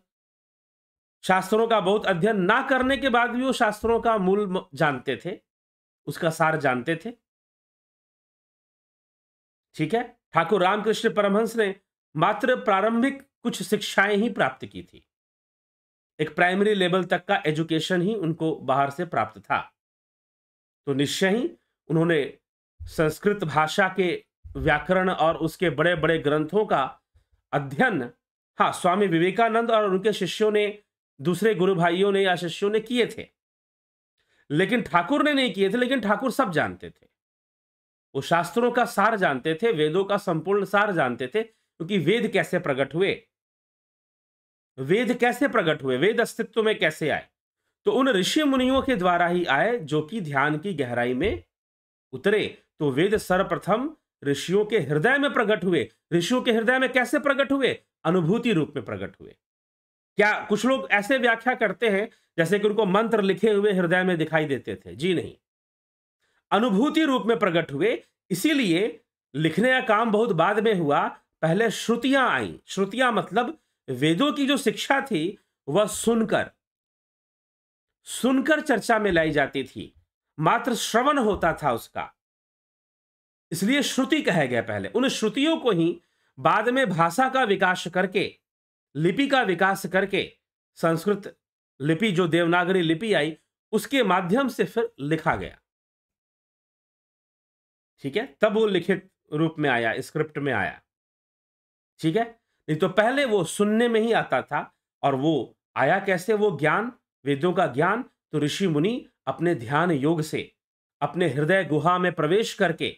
शास्त्रों का बहुत अध्ययन ना करने के बाद भी वो शास्त्रों का मूल जानते थे उसका सार जानते थे ठीक है ठाकुर रामकृष्ण परमहंस ने मात्र प्रारंभिक कुछ शिक्षाएं ही प्राप्त की थी एक प्राइमरी लेवल तक का एजुकेशन ही उनको बाहर से प्राप्त था तो निश्चय ही उन्होंने संस्कृत भाषा के व्याकरण और उसके बड़े बड़े ग्रंथों का अध्ययन हाँ स्वामी विवेकानंद और उनके शिष्यों ने दूसरे गुरु भाइयों ने या शिष्यों ने किए थे लेकिन ठाकुर ने नहीं किए थे लेकिन ठाकुर सब जानते थे वो शास्त्रों का सार जानते थे वेदों का संपूर्ण सार जानते थे क्योंकि वेद कैसे प्रकट हुए वेद कैसे प्रकट हुए वेद अस्तित्व में कैसे आए तो उन ऋषि मुनियों के द्वारा ही आए जो कि ध्यान की गहराई में उतरे तो वेद सर्वप्रथम ऋषियों के हृदय में प्रकट हुए ऋषियों के हृदय में कैसे प्रकट हुए अनुभूति रूप में प्रकट हुए क्या कुछ लोग ऐसे व्याख्या करते हैं जैसे कि उनको मंत्र लिखे हुए हृदय में दिखाई देते थे जी नहीं अनुभूति रूप में प्रकट हुए इसीलिए लिखने का काम बहुत बाद में हुआ पहले श्रुतियां आई श्रुतियां मतलब वेदों की जो शिक्षा थी वह सुनकर सुनकर चर्चा में लाई जाती थी मात्र श्रवण होता था उसका इसलिए श्रुति कहे गए पहले उन श्रुतियों को ही बाद में भाषा का विकास करके लिपि का विकास करके संस्कृत लिपि जो देवनागरी लिपि आई उसके माध्यम से फिर लिखा गया ठीक है तब वो लिखित रूप में आया स्क्रिप्ट में आया ठीक है नहीं तो पहले वो सुनने में ही आता था और वो आया कैसे वो ज्ञान वेदों का ज्ञान तो ऋषि मुनि अपने ध्यान योग से अपने हृदय गुहा में प्रवेश करके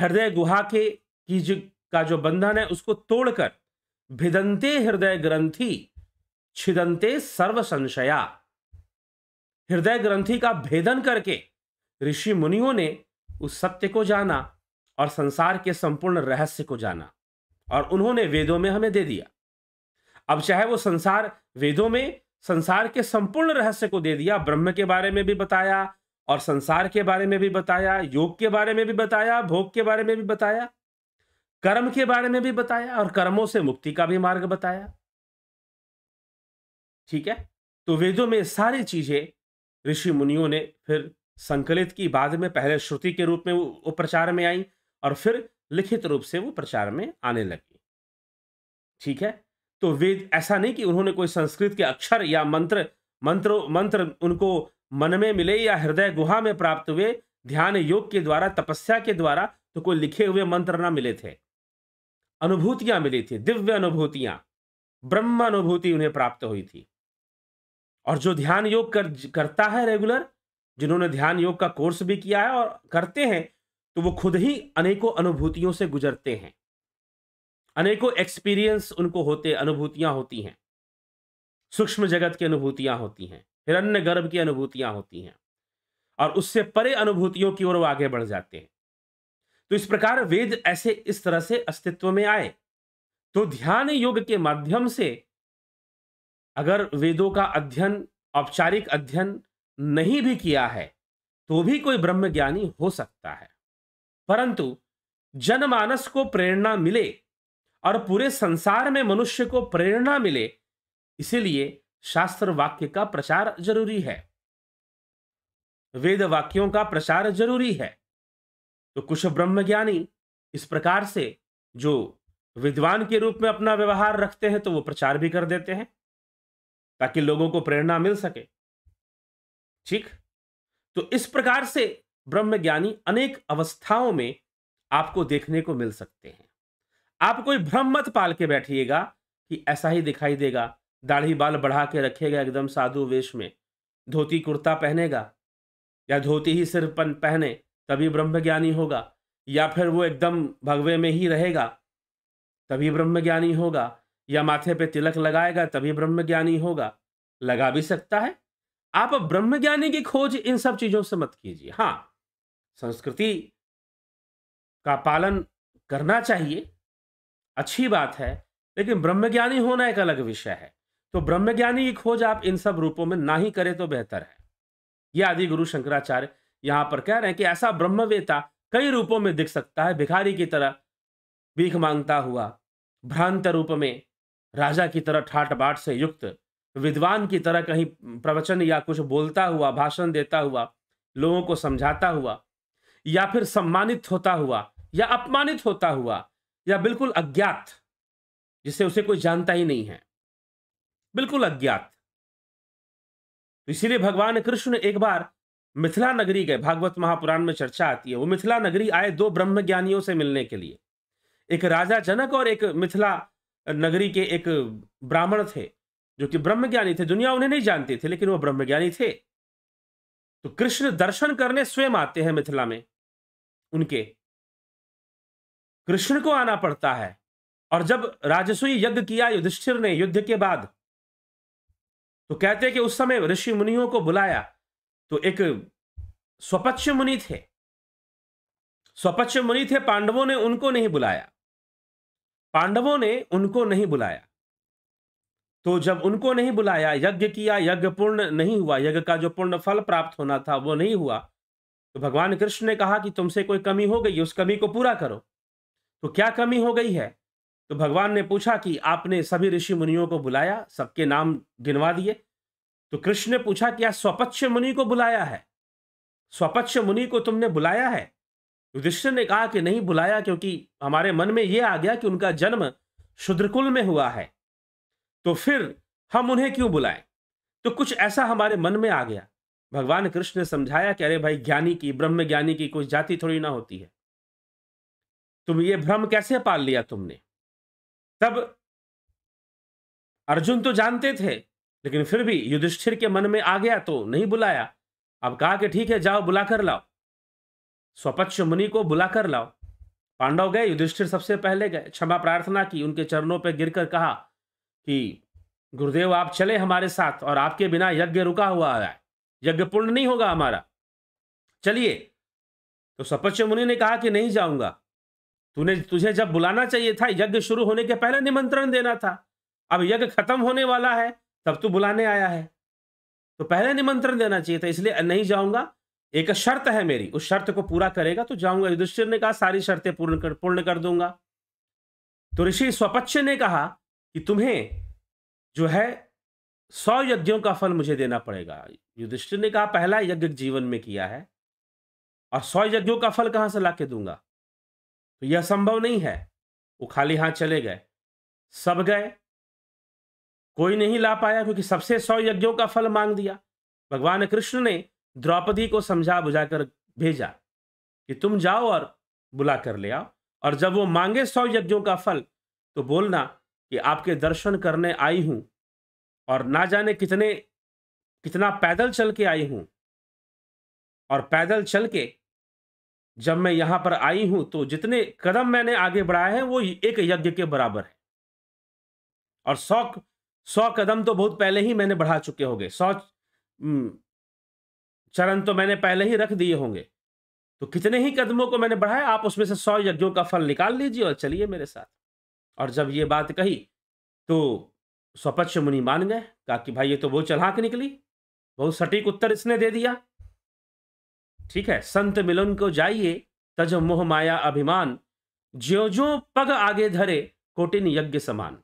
हृदय गुहा के की जो का जो बंधन है उसको तोड़कर भिदंते हृदय ग्रंथि छिदंते सर्व संशया हृदय ग्रंथि का भेदन करके ऋषि मुनियों ने उस सत्य को जाना और संसार के संपूर्ण रहस्य को जाना और उन्होंने वेदों में हमें दे दिया अब चाहे वो संसार वेदों में संसार के संपूर्ण रहस्य को दे दिया ब्रह्म के बारे में भी बताया और संसार के बारे में भी बताया योग के बारे में भी बताया भोग के बारे में भी बताया कर्म के बारे में भी बताया और कर्मों से मुक्ति का भी मार्ग बताया ठीक है तो वेदों में सारी चीजें ऋषि मुनियों ने फिर संकलित की बाद में पहले श्रुति के रूप में वो प्रचार में आई और फिर लिखित रूप से वो प्रचार में आने लगी ठीक है तो वेद ऐसा नहीं कि उन्होंने कोई संस्कृत के अक्षर या मंत्र मंत्र मंत्र उनको मन में मिले या हृदय गुहा में प्राप्त हुए ध्यान योग के द्वारा तपस्या के द्वारा तो कोई लिखे हुए मंत्र ना मिले थे अनुभूतियां मिली थी दिव्य अनुभूतियां ब्रह्म अनुभूति उन्हें प्राप्त हुई थी और जो ध्यान योग कर, करता है रेगुलर जिन्होंने ध्यान योग का कोर्स भी किया है और करते हैं तो वो खुद ही अनेकों अनुभूतियों से गुजरते हैं अनेकों एक्सपीरियंस उनको होते अनुभूतियां होती हैं सूक्ष्म जगत की अनुभूतियां होती हैं हिरण्य गर्भ की अनुभूतियां होती हैं और उससे परे अनुभूतियों की ओर वो आगे बढ़ जाते हैं तो इस प्रकार वेद ऐसे इस तरह से अस्तित्व में आए तो ध्यान योग के माध्यम से अगर वेदों का अध्ययन औपचारिक अध्ययन नहीं भी किया है तो भी कोई ब्रह्म ज्ञानी हो सकता है परंतु जनमानस को प्रेरणा मिले और पूरे संसार में मनुष्य को प्रेरणा मिले इसीलिए शास्त्र वाक्य का प्रचार जरूरी है वेद वाक्यों का प्रचार जरूरी है तो कुछ ब्रह्मज्ञानी इस प्रकार से जो विद्वान के रूप में अपना व्यवहार रखते हैं तो वो प्रचार भी कर देते हैं ताकि लोगों को प्रेरणा मिल सके ठीक तो इस प्रकार से ब्रह्मज्ञानी अनेक अवस्थाओं में आपको देखने को मिल सकते हैं आप कोई भ्रम मत पाल के बैठिएगा कि ऐसा ही दिखाई देगा दाढ़ी बाल बढ़ा के रखेगा एकदम साधु वेश में धोती कुर्ता पहनेगा या धोती ही सिर्फ पहने तभी ब्रह्मज्ञानी होगा या फिर वो एकदम भगवे में ही रहेगा तभी ब्रह्मज्ञानी होगा या माथे पे तिलक लगाएगा तभी ब्रह्मज्ञानी होगा लगा भी सकता है आप ब्रह्मज्ञानी की खोज इन सब चीजों से मत कीजिए हाँ संस्कृति का पालन करना चाहिए अच्छी बात है लेकिन ब्रह्मज्ञानी होना एक अलग विषय है तो ब्रह्मज्ञानी की खोज आप इन सब रूपों में ना ही करें तो बेहतर है ये आदि गुरु शंकराचार्य यहाँ पर कह रहे हैं कि ऐसा ब्रह्मवेता कई रूपों में दिख सकता है भिखारी की तरह भीख मांगता हुआ भ्रांत रूप में राजा की तरह ठाट बाट से युक्त विद्वान की तरह कहीं प्रवचन या कुछ बोलता हुआ भाषण देता हुआ लोगों को समझाता हुआ या फिर सम्मानित होता हुआ या अपमानित होता हुआ या बिल्कुल अज्ञात जिसे उसे कोई जानता ही नहीं है बिल्कुल अज्ञात तो इसीलिए भगवान कृष्ण एक बार मिथिला नगरी गए भागवत महापुराण में चर्चा आती है वो मिथिला नगरी आए दो ब्रह्म ज्ञानियों से मिलने के लिए एक राजा जनक और एक मिथिला नगरी के एक ब्राह्मण थे जो कि ब्रह्म ज्ञानी थे दुनिया उन्हें नहीं जानती थी लेकिन वो ज्ञानी थे तो कृष्ण दर्शन करने स्वयं आते हैं मिथिला में उनके कृष्ण को आना पड़ता है और जब राजसूय यज्ञ किया युधिष्ठिर ने युद्ध के बाद तो कहते हैं कि उस समय ऋषि मुनियों को बुलाया तो एक स्वपच्छ मुनि थे स्वपच्छ मुनि थे पांडवों ने उनको नहीं बुलाया पांडवों ने उनको नहीं बुलाया तो जब उनको नहीं बुलाया यज्ञ किया यज्ञ पूर्ण नहीं हुआ यज्ञ का जो पूर्ण फल प्राप्त होना था वो नहीं हुआ तो भगवान कृष्ण ने कहा कि तुमसे कोई कमी हो गई उस कमी को पूरा करो तो क्या कमी हो गई है तो भगवान ने पूछा कि आपने सभी ऋषि मुनियों को बुलाया सबके नाम गिनवा दिए तो कृष्ण ने पूछा क्या स्वपक्ष मुनि को बुलाया है स्वपक्ष मुनि को तुमने बुलाया है युधिष्ठिर ने कहा कि नहीं बुलाया क्योंकि हमारे मन में यह आ गया कि उनका जन्म शुद्रकुल में हुआ है तो फिर हम उन्हें क्यों बुलाएं तो कुछ ऐसा हमारे मन में आ गया भगवान कृष्ण ने समझाया कि अरे भाई ज्ञानी की ब्रह्म ज्ञानी की कोई जाति थोड़ी ना होती है तुम ये भ्रम कैसे पाल लिया तुमने तब अर्जुन तो जानते थे लेकिन फिर भी युधिष्ठिर के मन में आ गया तो नहीं बुलाया अब कहा कि ठीक है जाओ बुला कर लाओ स्वपक्ष मुनि को बुला कर लाओ पांडव गए युधिष्ठिर सबसे पहले गए क्षमा प्रार्थना की उनके चरणों पर गिरकर कहा कि गुरुदेव आप चले हमारे साथ और आपके बिना यज्ञ रुका हुआ है यज्ञ पूर्ण नहीं होगा हमारा चलिए तो सपच्य मुनि ने कहा कि नहीं जाऊंगा तूने तुझे जब बुलाना चाहिए था यज्ञ शुरू होने के पहले निमंत्रण देना था अब यज्ञ खत्म होने वाला है तब तू बुलाने आया है तो पहले निमंत्रण देना चाहिए था इसलिए नहीं जाऊंगा एक शर्त है मेरी उस शर्त को पूरा करेगा तो जाऊंगा युधिष्ठिर ने कहा सारी शर्तें पूर्ण कर पूर्ण कर दूंगा तो ऋषि स्वपच्य ने कहा कि तुम्हें जो है सौ यज्ञों का फल मुझे देना पड़ेगा युधिष्ठिर ने कहा पहला यज्ञ जीवन में किया है और सौ यज्ञों का फल कहाँ से ला के दूंगा तो यह संभव नहीं है वो खाली हाथ चले गए सब गए कोई नहीं ला पाया क्योंकि सबसे सौ यज्ञों का फल मांग दिया भगवान कृष्ण ने द्रौपदी को समझा बुझाकर भेजा कि तुम जाओ और बुला कर ले आओ और जब वो मांगे सौ यज्ञों का फल तो बोलना कि आपके दर्शन करने आई हूं और ना जाने कितने कितना पैदल चल के आई हूं और पैदल चल के जब मैं यहाँ पर आई हूं तो जितने कदम मैंने आगे बढ़ाए हैं वो एक यज्ञ के बराबर है और सौ सौ कदम तो बहुत पहले ही मैंने बढ़ा चुके होंगे सौ चरण तो मैंने पहले ही रख दिए होंगे तो कितने ही कदमों को मैंने बढ़ाया आप उसमें से सौ यज्ञों का फल निकाल लीजिए और चलिए मेरे साथ और जब ये बात कही तो स्वपक्ष मुनि मान गए कहा कि भाई ये तो वो चलाक के निकली बहुत सटीक उत्तर इसने दे दिया ठीक है संत मिलन को जाइए तज मोह माया अभिमान ज्यो ज्यो पग आगे धरे कोटिन यज्ञ समान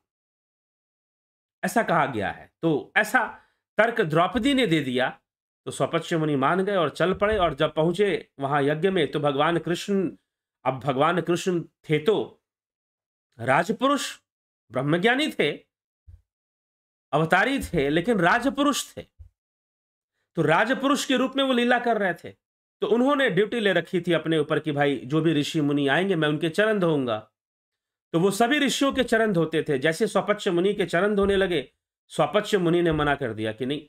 ऐसा कहा गया है तो ऐसा तर्क द्रौपदी ने दे दिया तो स्वपक्ष मुनि मान गए और चल पड़े और जब पहुंचे वहां यज्ञ में तो भगवान कृष्ण अब भगवान कृष्ण थे तो राजपुरुष ब्रह्मज्ञानी थे अवतारी थे लेकिन राजपुरुष थे तो राजपुरुष के रूप में वो लीला कर रहे थे तो उन्होंने ड्यूटी ले रखी थी अपने ऊपर कि भाई जो भी ऋषि मुनि आएंगे मैं उनके चरण धोऊंगा तो वो सभी ऋषियों के चरण धोते थे जैसे स्वपच्य मुनि के चरण धोने लगे स्वपच्य मुनि ने मना कर दिया कि नहीं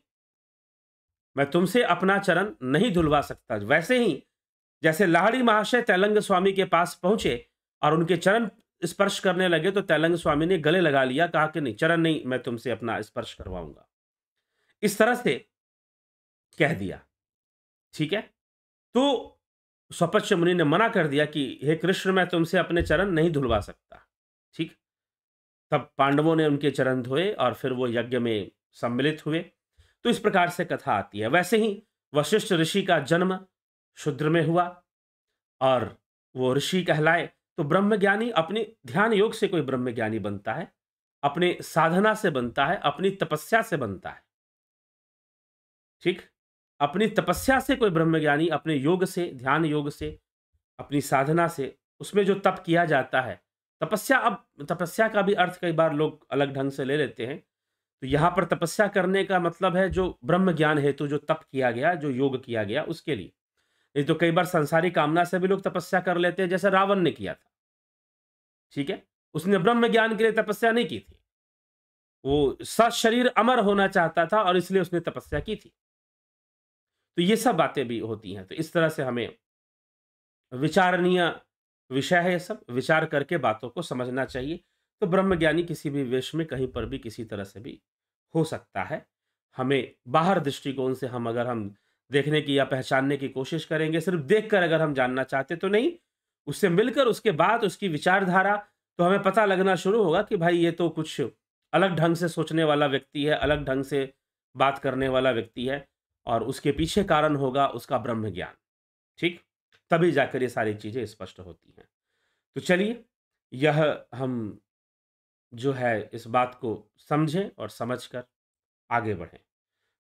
मैं तुमसे अपना चरण नहीं धुलवा सकता वैसे ही जैसे लाहड़ी महाशय तैलंग स्वामी के पास पहुंचे और उनके चरण स्पर्श करने लगे तो तैलंग स्वामी ने गले लगा लिया कहा कि नहीं चरण नहीं मैं तुमसे अपना स्पर्श करवाऊंगा इस तरह से कह दिया ठीक है तो स्वपक्ष मुनि ने मना कर दिया कि हे कृष्ण मैं तुमसे अपने चरण नहीं धुलवा सकता ठीक तब पांडवों ने उनके चरण धोए और फिर वो यज्ञ में सम्मिलित हुए तो इस प्रकार से कथा आती है वैसे ही वशिष्ठ ऋषि का जन्म शुद्र में हुआ और वो ऋषि कहलाए तो ब्रह्मज्ञानी अपने ध्यान योग से कोई ब्रह्मज्ञानी बनता है अपने साधना से बनता है अपनी तपस्या से बनता है ठीक अपनी तपस्या से कोई ब्रह्मज्ञानी अपने योग से ध्यान योग से अपनी साधना से उसमें जो तप किया जाता है तपस्या अब तपस्या का भी अर्थ कई बार लोग अलग ढंग से ले लेते हैं तो यहाँ पर तपस्या करने का मतलब है जो ब्रह्म ज्ञान हेतु जो तप किया गया जो योग किया गया उसके लिए नहीं तो कई बार संसारी कामना से भी लोग तपस्या कर लेते हैं जैसे रावण ने किया था ठीक है उसने ब्रह्म ज्ञान के लिए तपस्या नहीं की थी वो सशरीर अमर होना चाहता था और इसलिए उसने तपस्या की थी तो ये सब बातें भी होती हैं तो इस तरह से हमें विचारणीय विषय है ये सब विचार करके बातों को समझना चाहिए तो ब्रह्मज्ञानी किसी भी वेश में कहीं पर भी किसी तरह से भी हो सकता है हमें बाहर दृष्टिकोण से हम अगर हम देखने की या पहचानने की कोशिश करेंगे सिर्फ देखकर अगर हम जानना चाहते तो नहीं उससे मिलकर उसके बाद उसकी विचारधारा तो हमें पता लगना शुरू होगा कि भाई ये तो कुछ अलग ढंग से सोचने वाला व्यक्ति है अलग ढंग से बात करने वाला व्यक्ति है और उसके पीछे कारण होगा उसका ब्रह्म ज्ञान ठीक तभी जाकर ये सारी चीज़ें स्पष्ट होती हैं तो चलिए यह हम जो है इस बात को समझें और समझकर आगे बढ़ें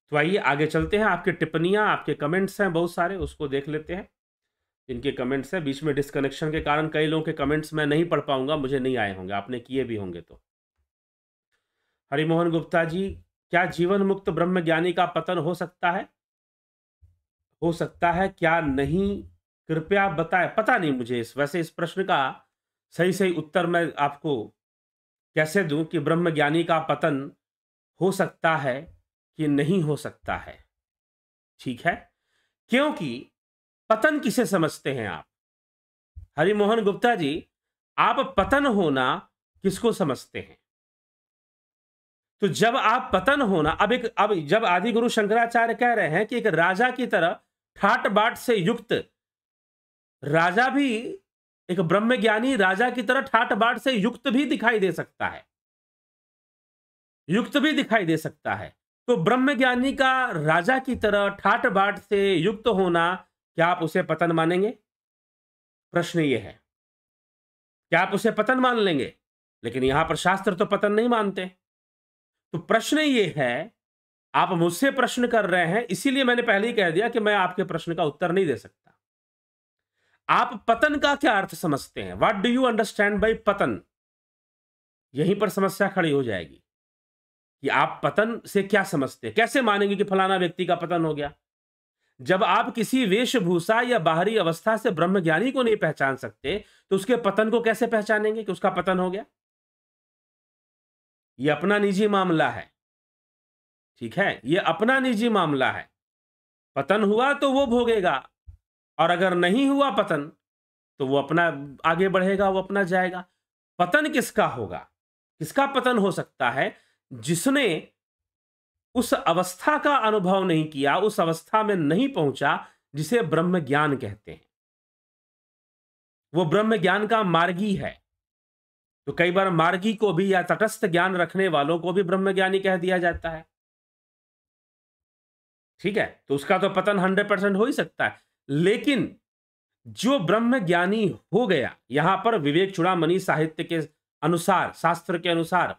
तो आइए आगे चलते हैं आपके टिप्पणियाँ आपके कमेंट्स हैं बहुत सारे उसको देख लेते हैं जिनके कमेंट्स हैं बीच में डिस्कनेक्शन के कारण कई लोगों के कमेंट्स मैं नहीं पढ़ पाऊंगा मुझे नहीं आए होंगे आपने किए भी होंगे तो हरिमोहन गुप्ता जी क्या जीवन मुक्त ब्रह्म ज्ञानी का पतन हो सकता है हो सकता है क्या नहीं कृपया बताएं पता नहीं मुझे इस वैसे इस प्रश्न का सही सही उत्तर मैं आपको कैसे दूं कि ब्रह्मज्ञानी का पतन हो सकता है कि नहीं हो सकता है ठीक है क्योंकि पतन किसे समझते हैं आप हरिमोहन गुप्ता जी आप पतन होना किसको समझते हैं तो जब आप पतन होना अब एक अब जब आदि गुरु शंकराचार्य कह रहे हैं कि एक राजा की तरह ठाट बाट से युक्त राजा भी एक ब्रह्म ज्ञानी राजा की तरह ठाट बाट से युक्त भी दिखाई दे सकता है युक्त भी दिखाई दे सकता है तो ब्रह्म ज्ञानी का राजा की तरह ठाट बाट से युक्त होना क्या आप उसे पतन मानेंगे प्रश्न ये है क्या आप उसे पतन मान लेंगे लेकिन यहां पर शास्त्र तो पतन नहीं मानते तो प्रश्न ये है आप मुझसे प्रश्न कर रहे हैं इसीलिए मैंने पहले ही कह दिया कि मैं आपके प्रश्न का उत्तर नहीं दे सकता आप पतन का क्या अर्थ समझते हैं what do you understand by पतन यहीं पर समस्या खड़ी हो जाएगी कि आप पतन से क्या समझते हैं कैसे मानेंगे कि फलाना व्यक्ति का पतन हो गया जब आप किसी वेशभूषा या बाहरी अवस्था से ब्रह्मज्ञानी को नहीं पहचान सकते तो उसके पतन को कैसे पहचानेंगे कि उसका पतन हो गया यह अपना निजी मामला है ठीक है ये अपना निजी मामला है पतन हुआ तो वो भोगेगा और अगर नहीं हुआ पतन तो वो अपना आगे बढ़ेगा वो अपना जाएगा पतन किसका होगा किसका पतन हो सकता है जिसने उस अवस्था का अनुभव नहीं किया उस अवस्था में नहीं पहुंचा जिसे ब्रह्म ज्ञान कहते हैं वो ब्रह्म ज्ञान का मार्गी है तो कई बार मार्गी को भी या तटस्थ ज्ञान रखने वालों को भी ब्रह्म ज्ञानी कह दिया जाता है ठीक है तो उसका तो पतन हंड्रेड परसेंट हो ही सकता है लेकिन जो ब्रह्म ज्ञानी हो गया यहां पर विवेक चुड़ामणि साहित्य के अनुसार शास्त्र के अनुसार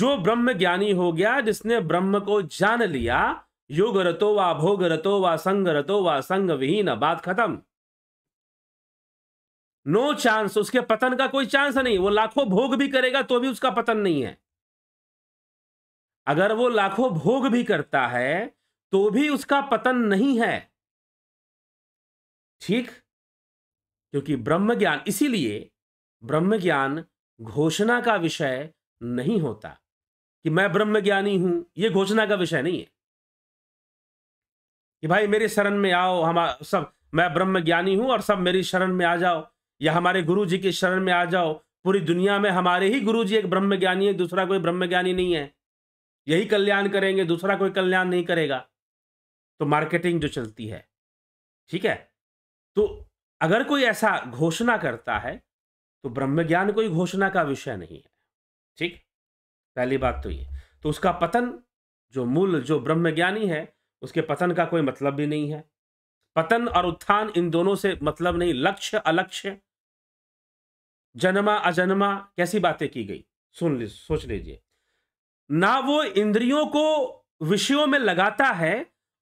जो ब्रह्म ज्ञानी हो गया जिसने ब्रह्म को जान लिया योग रतो वा भोग रतो वा संग रतो वा संग विहीन बात खत्म नो चांस उसके पतन का कोई चांस नहीं वो लाखों भोग भी करेगा तो भी उसका पतन नहीं है अगर वो लाखों भोग भी करता है तो भी उसका पतन नहीं है ठीक क्योंकि ब्रह्म ज्ञान इसीलिए ब्रह्म ज्ञान घोषणा का विषय नहीं होता कि मैं ब्रह्म ज्ञानी हूं यह घोषणा का विषय नहीं है कि भाई मेरे शरण में आओ हम सब मैं ब्रह्म ज्ञानी हूं और सब मेरी शरण में आ जाओ या हमारे गुरु जी की शरण में आ जाओ पूरी दुनिया में हमारे ही गुरु जी एक ब्रह्म ज्ञानी है दूसरा कोई ब्रह्म ज्ञानी नहीं है यही कल्याण करेंगे दूसरा कोई कल्याण नहीं करेगा तो मार्केटिंग जो चलती है ठीक है तो अगर कोई ऐसा घोषणा करता है तो ब्रह्म ज्ञान कोई घोषणा का विषय नहीं है ठीक पहली बात तो ये तो उसका पतन जो मूल जो ब्रह्म ज्ञानी है उसके पतन का कोई मतलब भी नहीं है पतन और उत्थान इन दोनों से मतलब नहीं लक्ष्य अलक्ष्य जन्मा अजन्मा कैसी बातें की गई सुन लीजिए सोच लीजिए ना वो इंद्रियों को विषयों में लगाता है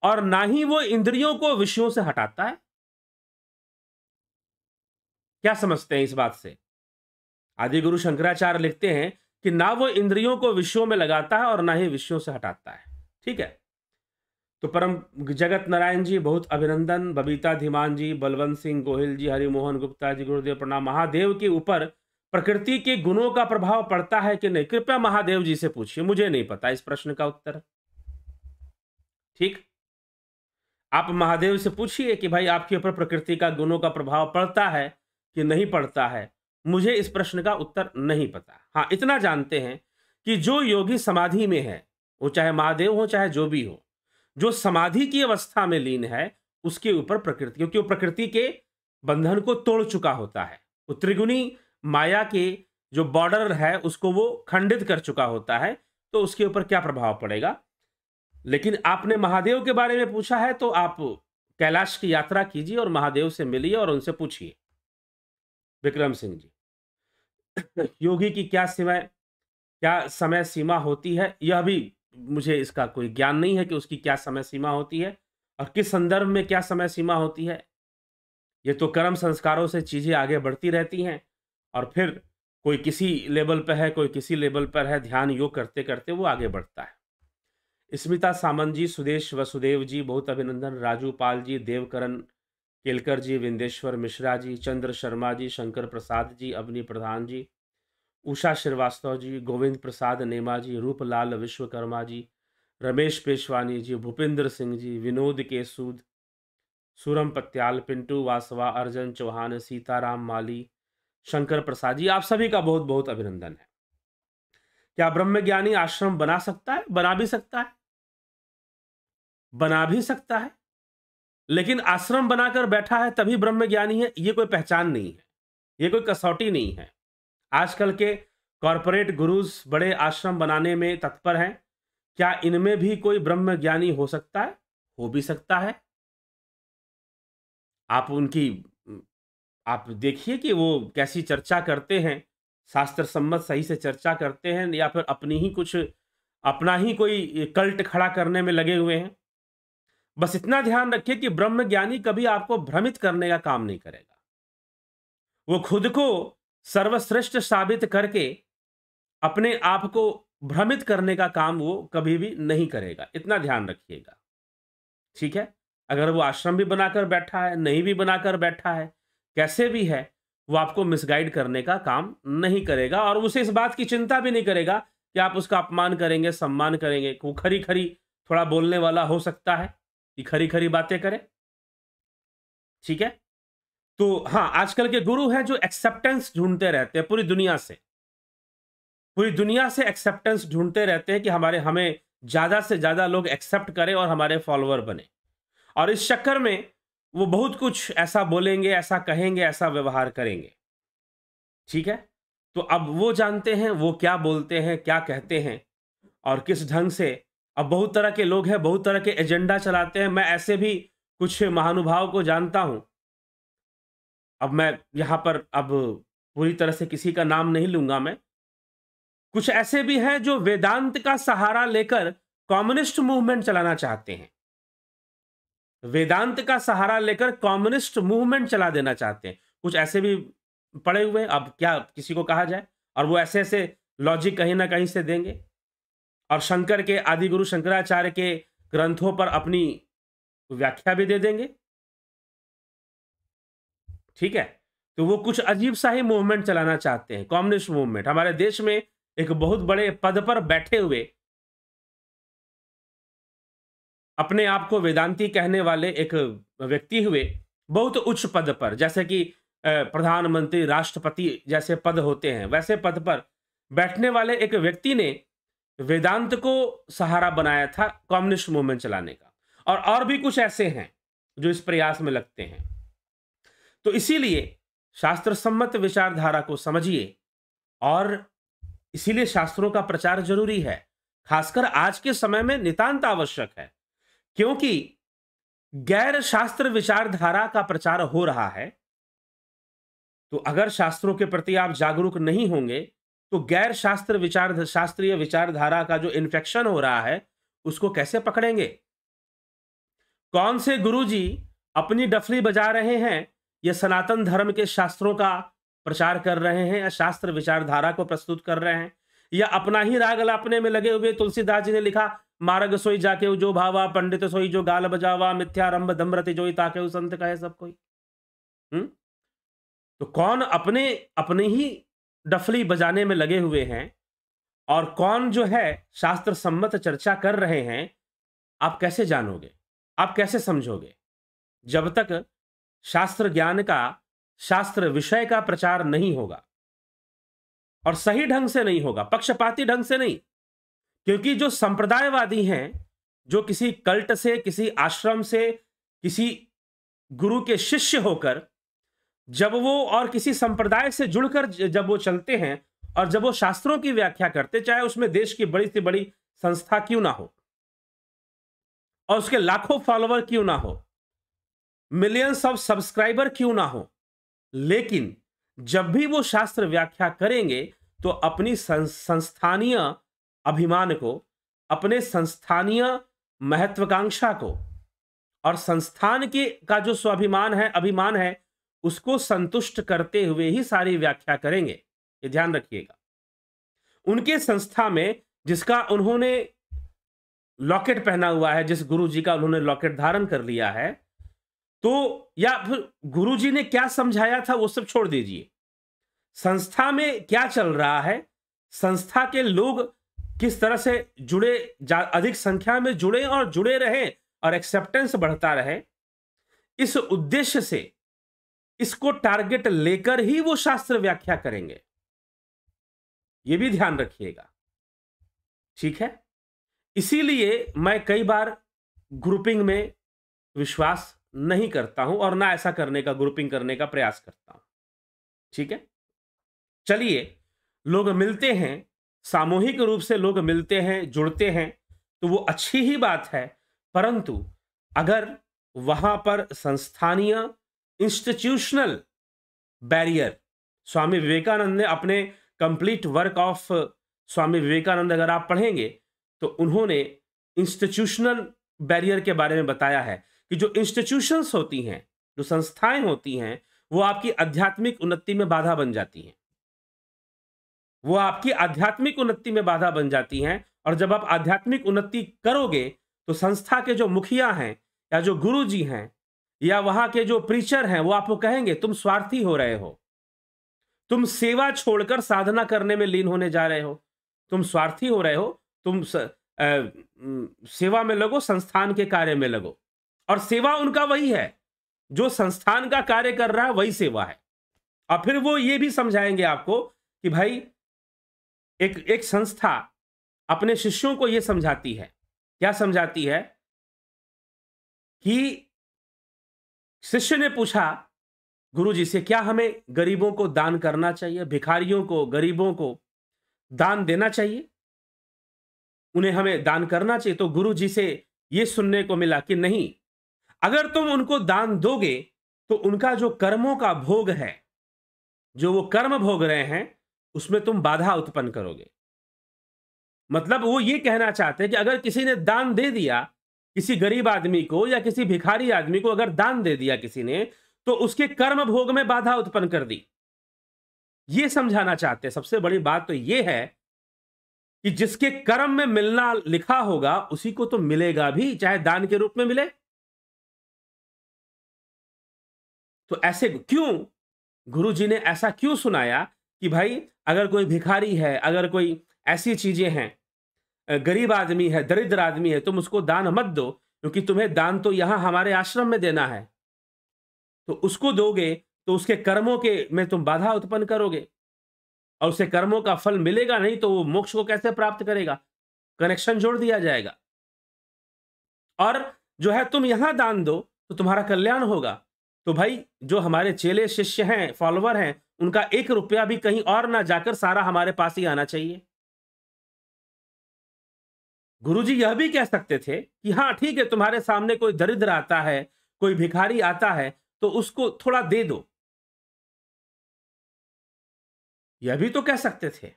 और ना ही वो इंद्रियों को विषयों से हटाता है क्या समझते हैं इस बात से आदि गुरु शंकराचार्य लिखते हैं कि ना वो इंद्रियों को विषयों में लगाता है और ना ही विषयों से हटाता है ठीक है तो परम जगत नारायण जी बहुत अभिनंदन बबीता धीमान जी बलवंत सिंह गोहिल जी हरिमोहन गुप्ता जी गुरुदेव प्रणाम महादेव के ऊपर प्रकृति के गुणों का प्रभाव पड़ता है कि नहीं कृपया महादेव जी से पूछिए मुझे नहीं पता इस प्रश्न का उत्तर ठीक आप महादेव से पूछिए कि भाई आपके ऊपर प्रकृति का गुणों का प्रभाव पड़ता है कि नहीं पड़ता है मुझे इस प्रश्न का उत्तर नहीं पता हाँ इतना जानते हैं कि जो योगी समाधि में है वो चाहे महादेव हो चाहे जो भी हो जो समाधि की अवस्था में लीन है उसके ऊपर प्रकृति क्योंकि वो प्रकृति के बंधन को तोड़ चुका होता है वो त्रिगुणी माया के जो बॉर्डर है उसको वो खंडित कर चुका होता है तो उसके ऊपर क्या प्रभाव पड़ेगा लेकिन आपने महादेव के बारे में पूछा है तो आप कैलाश की यात्रा कीजिए और महादेव से मिलिए और उनसे पूछिए विक्रम सिंह जी योगी की क्या समय क्या समय सीमा होती है यह भी मुझे इसका कोई ज्ञान नहीं है कि उसकी क्या समय सीमा होती है और किस संदर्भ में क्या समय सीमा होती है ये तो कर्म संस्कारों से चीज़ें आगे बढ़ती रहती हैं और फिर कोई किसी लेवल पर है कोई किसी लेवल पर है ध्यान योग करते करते वो आगे बढ़ता है स्मिता सामंत जी सुदेश वसुदेव जी बहुत अभिनंदन राजू पाल जी देवकरण केलकर जी विंदेश्वर मिश्रा जी चंद्र शर्मा जी शंकर प्रसाद जी अवनी प्रधान जी उषा श्रीवास्तव जी गोविंद प्रसाद नेमा जी रूपलाल विश्वकर्मा जी रमेश पेशवानी जी भूपेंद्र सिंह जी विनोद के सूद सूरम पत्याल पिंटू वासवा अर्जन चौहान सीताराम माली शंकर प्रसाद जी आप सभी का बहुत बहुत अभिनंदन है क्या ब्रह्म ज्ञानी आश्रम बना सकता है बना भी सकता है बना भी सकता है लेकिन आश्रम बनाकर बैठा है तभी ब्रह्म ज्ञानी है ये कोई पहचान नहीं है ये कोई कसौटी नहीं है आजकल के कॉरपोरेट गुरुज बड़े आश्रम बनाने में तत्पर हैं क्या इनमें भी कोई ब्रह्म ज्ञानी हो सकता है हो भी सकता है आप उनकी आप देखिए कि वो कैसी चर्चा करते हैं शास्त्र सम्मत सही से चर्चा करते हैं या फिर अपनी ही कुछ अपना ही कोई कल्ट खड़ा करने में लगे हुए हैं बस इतना ध्यान रखिए कि ब्रह्म ज्ञानी कभी आपको भ्रमित करने का काम नहीं करेगा वो खुद को सर्वश्रेष्ठ साबित करके अपने आप को भ्रमित करने का काम वो कभी भी नहीं करेगा इतना ध्यान रखिएगा ठीक है अगर वो आश्रम भी बनाकर बैठा है नहीं भी बनाकर बैठा है कैसे भी है वो आपको मिसगाइड करने का काम नहीं करेगा और उसे इस बात की चिंता भी नहीं करेगा कि आप उसका अपमान करेंगे सम्मान करेंगे वो खरी खरी थोड़ा बोलने वाला हो सकता है कि खरी खरी बातें करें ठीक है तो हाँ आजकल के गुरु हैं जो एक्सेप्टेंस ढूंढते रहते हैं पूरी दुनिया से पूरी दुनिया से एक्सेप्टेंस ढूंढते रहते हैं कि हमारे हमें ज़्यादा से ज़्यादा लोग एक्सेप्ट करें और हमारे फॉलोअर बने और इस चक्कर में वो बहुत कुछ ऐसा बोलेंगे ऐसा कहेंगे ऐसा व्यवहार करेंगे ठीक है तो अब वो जानते हैं वो क्या बोलते हैं क्या कहते हैं और किस ढंग से अब बहुत तरह के लोग हैं बहुत तरह के एजेंडा चलाते हैं मैं ऐसे भी कुछ महानुभाव को जानता हूं अब मैं यहाँ पर अब पूरी तरह से किसी का नाम नहीं लूंगा मैं कुछ ऐसे भी हैं जो वेदांत का सहारा लेकर कम्युनिस्ट मूवमेंट चलाना चाहते हैं वेदांत का सहारा लेकर कम्युनिस्ट मूवमेंट चला देना चाहते हैं कुछ ऐसे भी पड़े हुए अब क्या किसी को कहा जाए और वो ऐसे ऐसे लॉजिक कहीं ना कहीं से देंगे और शंकर के आदि गुरु शंकराचार्य के ग्रंथों पर अपनी व्याख्या भी दे देंगे ठीक है तो वो कुछ अजीब सा ही मूवमेंट चलाना चाहते हैं कम्युनिस्ट मूवमेंट हमारे देश में एक बहुत बड़े पद पर बैठे हुए अपने आप को वेदांती कहने वाले एक व्यक्ति हुए बहुत उच्च पद पर जैसे कि प्रधानमंत्री राष्ट्रपति जैसे पद होते हैं वैसे पद पर बैठने वाले एक व्यक्ति ने वेदांत को सहारा बनाया था कम्युनिस्ट मूवमेंट चलाने का और और भी कुछ ऐसे हैं जो इस प्रयास में लगते हैं तो इसीलिए शास्त्र सम्मत विचारधारा को समझिए और इसीलिए शास्त्रों का प्रचार जरूरी है खासकर आज के समय में नितांत आवश्यक है क्योंकि गैर शास्त्र विचारधारा का प्रचार हो रहा है तो अगर शास्त्रों के प्रति आप जागरूक नहीं होंगे तो गैर शास्त्र विचार शास्त्रीय विचारधारा का जो इन्फेक्शन हो रहा है उसको कैसे पकड़ेंगे कौन से गुरुजी अपनी डफली बजा रहे हैं या सनातन धर्म के शास्त्रों का प्रचार कर रहे हैं या शास्त्र विचारधारा को प्रस्तुत कर रहे हैं या अपना ही राग लापने में लगे हुए तुलसीदास जी ने लिखा मार्ग सोई जाके जो भावा पंडित सोई जो गाल बजावा रंभ धम्रति जोई ताके संत कहे सब कोई हम्म तो कौन अपने अपने ही डफली बजाने में लगे हुए हैं और कौन जो है शास्त्र सम्मत चर्चा कर रहे हैं आप कैसे जानोगे आप कैसे समझोगे जब तक शास्त्र ज्ञान का शास्त्र विषय का प्रचार नहीं होगा और सही ढंग से नहीं होगा पक्षपाती ढंग से नहीं क्योंकि जो संप्रदायवादी हैं जो किसी कल्ट से किसी आश्रम से किसी गुरु के शिष्य होकर जब वो और किसी संप्रदाय से जुड़कर जब वो चलते हैं और जब वो शास्त्रों की व्याख्या करते चाहे उसमें देश की बड़ी से बड़ी संस्था क्यों ना हो और उसके लाखों फॉलोअर क्यों ना हो मिलियंस ऑफ सब्सक्राइबर क्यों ना हो लेकिन जब भी वो शास्त्र व्याख्या करेंगे तो अपनी संस्थानीय अभिमान को अपने संस्थानीय महत्वाकांक्षा को और संस्थान के का जो स्वाभिमान है अभिमान है उसको संतुष्ट करते हुए ही सारी व्याख्या करेंगे ये ध्यान रखिएगा उनके संस्था में जिसका उन्होंने लॉकेट पहना हुआ है जिस गुरु जी का उन्होंने लॉकेट धारण कर लिया है तो या फिर गुरु जी ने क्या समझाया था वो सब छोड़ दीजिए संस्था में क्या चल रहा है संस्था के लोग किस तरह से जुड़े अधिक संख्या में जुड़े और जुड़े रहें और एक्सेप्टेंस बढ़ता रहे इस उद्देश्य से इसको टारगेट लेकर ही वो शास्त्र व्याख्या करेंगे ये भी ध्यान रखिएगा ठीक है इसीलिए मैं कई बार ग्रुपिंग में विश्वास नहीं करता हूं और ना ऐसा करने का ग्रुपिंग करने का प्रयास करता हूं ठीक है चलिए लोग मिलते हैं सामूहिक रूप से लोग मिलते हैं जुड़ते हैं तो वो अच्छी ही बात है परंतु अगर वहाँ पर संस्थानीय इंस्टीट्यूशनल बैरियर स्वामी विवेकानंद ने अपने complete work of Swami Vivekananda अगर आप पढ़ेंगे तो उन्होंने इंस्टीट्यूशनल बैरियर के बारे में बताया है कि जो इंस्टीट्यूशंस होती हैं जो संस्थाएं होती हैं वो आपकी आध्यात्मिक उन्नति में बाधा बन जाती हैं वो आपकी आध्यात्मिक उन्नति में बाधा बन जाती हैं और जब आप आध्यात्मिक उन्नति करोगे तो संस्था के जो मुखिया हैं या जो गुरु जी हैं या वहाँ के जो प्रीचर हैं वो आपको कहेंगे तुम स्वार्थी हो रहे हो तुम सेवा छोड़कर साधना करने में लीन होने जा रहे हो तुम स्वार्थी हो रहे हो तुम स, आ, सेवा में लगो संस्थान के कार्य में लगो और सेवा उनका वही है जो संस्थान का कार्य कर रहा है वही सेवा है और फिर वो ये भी समझाएंगे आपको कि भाई एक एक संस्था अपने शिष्यों को यह समझाती है क्या समझाती है कि शिष्य ने पूछा गुरु जी से क्या हमें गरीबों को दान करना चाहिए भिखारियों को गरीबों को दान देना चाहिए उन्हें हमें दान करना चाहिए तो गुरु जी से ये सुनने को मिला कि नहीं अगर तुम उनको दान दोगे तो उनका जो कर्मों का भोग है जो वो कर्म भोग रहे हैं उसमें तुम बाधा उत्पन्न करोगे मतलब वो ये कहना चाहते हैं कि अगर किसी ने दान दे दिया किसी गरीब आदमी को या किसी भिखारी आदमी को अगर दान दे दिया किसी ने तो उसके कर्म भोग में बाधा उत्पन्न कर दी ये समझाना चाहते हैं सबसे बड़ी बात तो ये है कि जिसके कर्म में मिलना लिखा होगा उसी को तो मिलेगा भी चाहे दान के रूप में मिले तो ऐसे क्यों गुरु जी ने ऐसा क्यों सुनाया कि भाई अगर कोई भिखारी है अगर कोई ऐसी चीज़ें हैं गरीब आदमी है दरिद्र आदमी है तुम उसको दान मत दो क्योंकि तुम्हें दान तो यहाँ हमारे आश्रम में देना है तो उसको दोगे तो उसके कर्मों के में तुम बाधा उत्पन्न करोगे और उसे कर्मों का फल मिलेगा नहीं तो वो मोक्ष को कैसे प्राप्त करेगा कनेक्शन जोड़ दिया जाएगा और जो है तुम यहां दान दो तो तुम्हारा कल्याण होगा तो भाई जो हमारे चेले शिष्य हैं फॉलोअर हैं उनका एक रुपया भी कहीं और ना जाकर सारा हमारे पास ही आना चाहिए गुरुजी यह भी कह सकते थे कि हाँ ठीक है तुम्हारे सामने कोई दरिद्र आता है कोई भिखारी आता है तो उसको थोड़ा दे दो यह भी तो कह सकते थे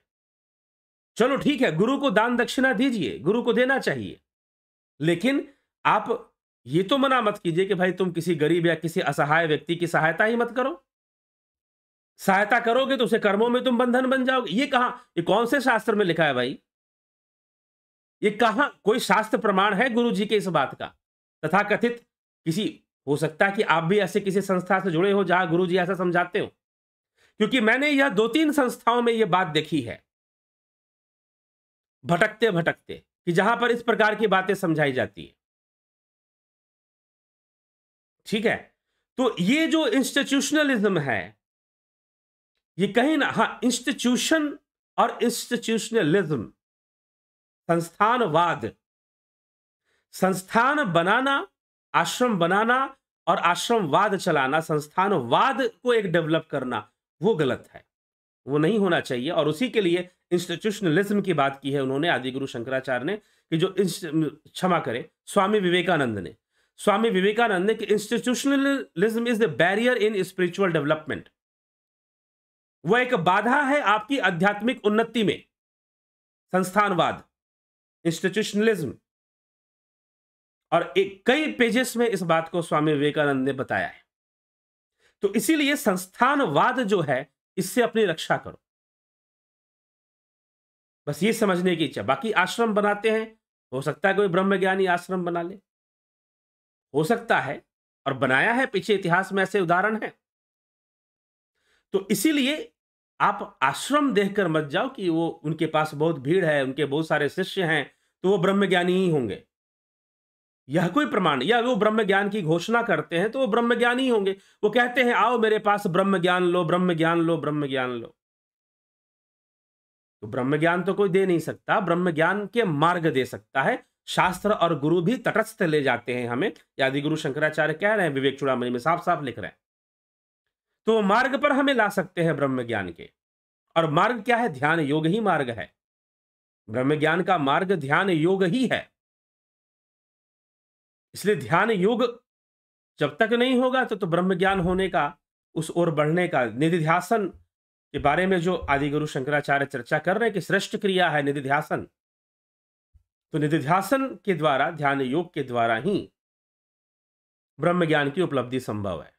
चलो ठीक है गुरु को दान दक्षिणा दीजिए गुरु को देना चाहिए लेकिन आप ये तो मना मत कीजिए कि भाई तुम किसी गरीब या किसी असहाय व्यक्ति की सहायता ही मत करो सहायता करोगे तो उसे कर्मों में तुम बंधन बन जाओगे ये कहा ये कौन से शास्त्र में लिखा है भाई ये कहा कोई शास्त्र प्रमाण है गुरु जी के इस बात का तथा कथित किसी हो सकता है कि आप भी ऐसे किसी संस्था से जुड़े हो जहां गुरु जी ऐसा समझाते हो क्योंकि मैंने यह दो तीन संस्थाओं में यह बात देखी है भटकते भटकते कि जहां पर इस प्रकार की बातें समझाई जाती है ठीक है तो ये जो इंस्टीट्यूशनलिज्म है ये कहीं ना हाँ इंस्टीट्यूशन और इंस्टीट्यूशनलिज्म संस्थानवाद संस्थान बनाना आश्रम बनाना और आश्रमवाद चलाना संस्थानवाद को एक डेवलप करना वो गलत है वो नहीं होना चाहिए और उसी के लिए इंस्टीट्यूशनलिज्म की बात की है उन्होंने आदिगुरु शंकराचार्य ने कि जो क्षमा करे स्वामी विवेकानंद ने स्वामी विवेकानंद ने कि institutionalism is the barrier in spiritual development वह एक बाधा है आपकी आध्यात्मिक उन्नति में संस्थानवाद इंस्टीट्यूशनलिज्म और एक कई पेजेस में इस बात को स्वामी विवेकानंद ने बताया है तो इसीलिए संस्थानवाद जो है इससे अपनी रक्षा करो बस ये समझने की इच्छा बाकी आश्रम बनाते हैं हो सकता है कोई ब्रह्म ज्ञानी आश्रम बना ले हो सकता है और बनाया है पीछे इतिहास में ऐसे उदाहरण है तो इसीलिए आप आश्रम देखकर मत जाओ कि वो उनके पास बहुत भीड़ है उनके बहुत सारे शिष्य हैं तो वो ब्रह्म ज्ञानी ही होंगे यह कोई प्रमाण या वो ब्रह्म ज्ञान की घोषणा करते हैं तो वो ब्रह्म ज्ञान ही होंगे वो कहते हैं आओ मेरे पास ब्रह्म ज्ञान लो ब्रह्म ज्ञान लो ब्रह्म ज्ञान लो तो ब्रह्म ज्ञान तो कोई दे नहीं सकता ब्रह्म ज्ञान के मार्ग दे सकता है शास्त्र और गुरु भी तटस्थ ले जाते हैं हमें यादि गुरु शंकराचार्य कह रहे हैं विवेक चुड़ामी में साफ साफ लिख रहे हैं तो मार्ग पर हमें ला सकते हैं ब्रह्म ज्ञान के और मार्ग क्या है ध्यान योग ही मार्ग है ब्रह्म ज्ञान का मार्ग ध्यान योग ही है इसलिए ध्यान योग जब तक नहीं होगा तो, तो ब्रह्म ज्ञान होने का उस ओर बढ़ने का निधिध्यासन के बारे में जो आदि गुरु शंकराचार्य चर्चा कर रहे हैं कि श्रेष्ठ क्रिया है निधिध्यासन तो निधिध्यासन के द्वारा ध्यान योग के द्वारा ही ब्रह्म ज्ञान की उपलब्धि संभव है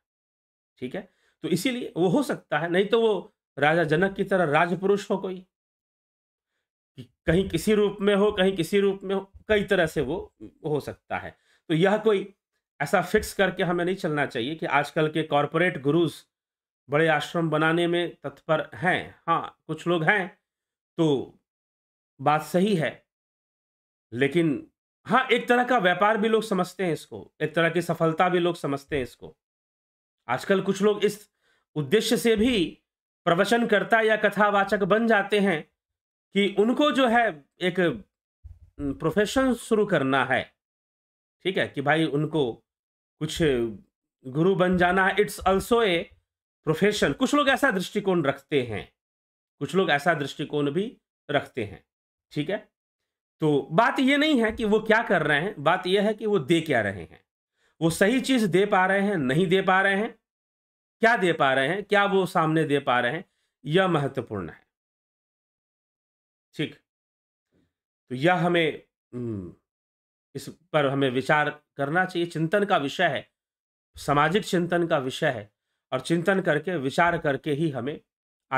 ठीक है तो इसीलिए वो हो सकता है नहीं तो वो राजा जनक की तरह राजपुरुष हो कोई कहीं किसी रूप में हो कहीं किसी रूप में हो कई तरह से वो हो सकता है तो यह कोई ऐसा फिक्स करके हमें नहीं चलना चाहिए कि आजकल के कॉरपोरेट गुरुज बड़े आश्रम बनाने में तत्पर हैं हाँ कुछ लोग हैं तो बात सही है लेकिन हाँ एक तरह का व्यापार भी लोग समझते हैं इसको एक तरह की सफलता भी लोग समझते हैं इसको आजकल कुछ लोग इस उद्देश्य से भी प्रवचनकर्ता या कथावाचक बन जाते हैं कि उनको जो है एक प्रोफेशन शुरू करना है ठीक है कि भाई उनको कुछ गुरु बन जाना है इट्स ऑल्सो ए प्रोफेशन कुछ लोग ऐसा दृष्टिकोण रखते हैं कुछ लोग ऐसा दृष्टिकोण भी रखते हैं ठीक है तो बात ये नहीं है कि वो क्या कर रहे हैं बात यह है कि वो दे क्या रहे हैं वो सही चीज दे पा रहे हैं नहीं दे पा रहे हैं क्या दे पा रहे हैं क्या वो सामने दे पा रहे हैं यह महत्वपूर्ण है ठीक तो यह हमें हम्म, इस पर हमें विचार करना चाहिए चिंतन का विषय है सामाजिक चिंतन का विषय है और चिंतन करके विचार करके ही हमें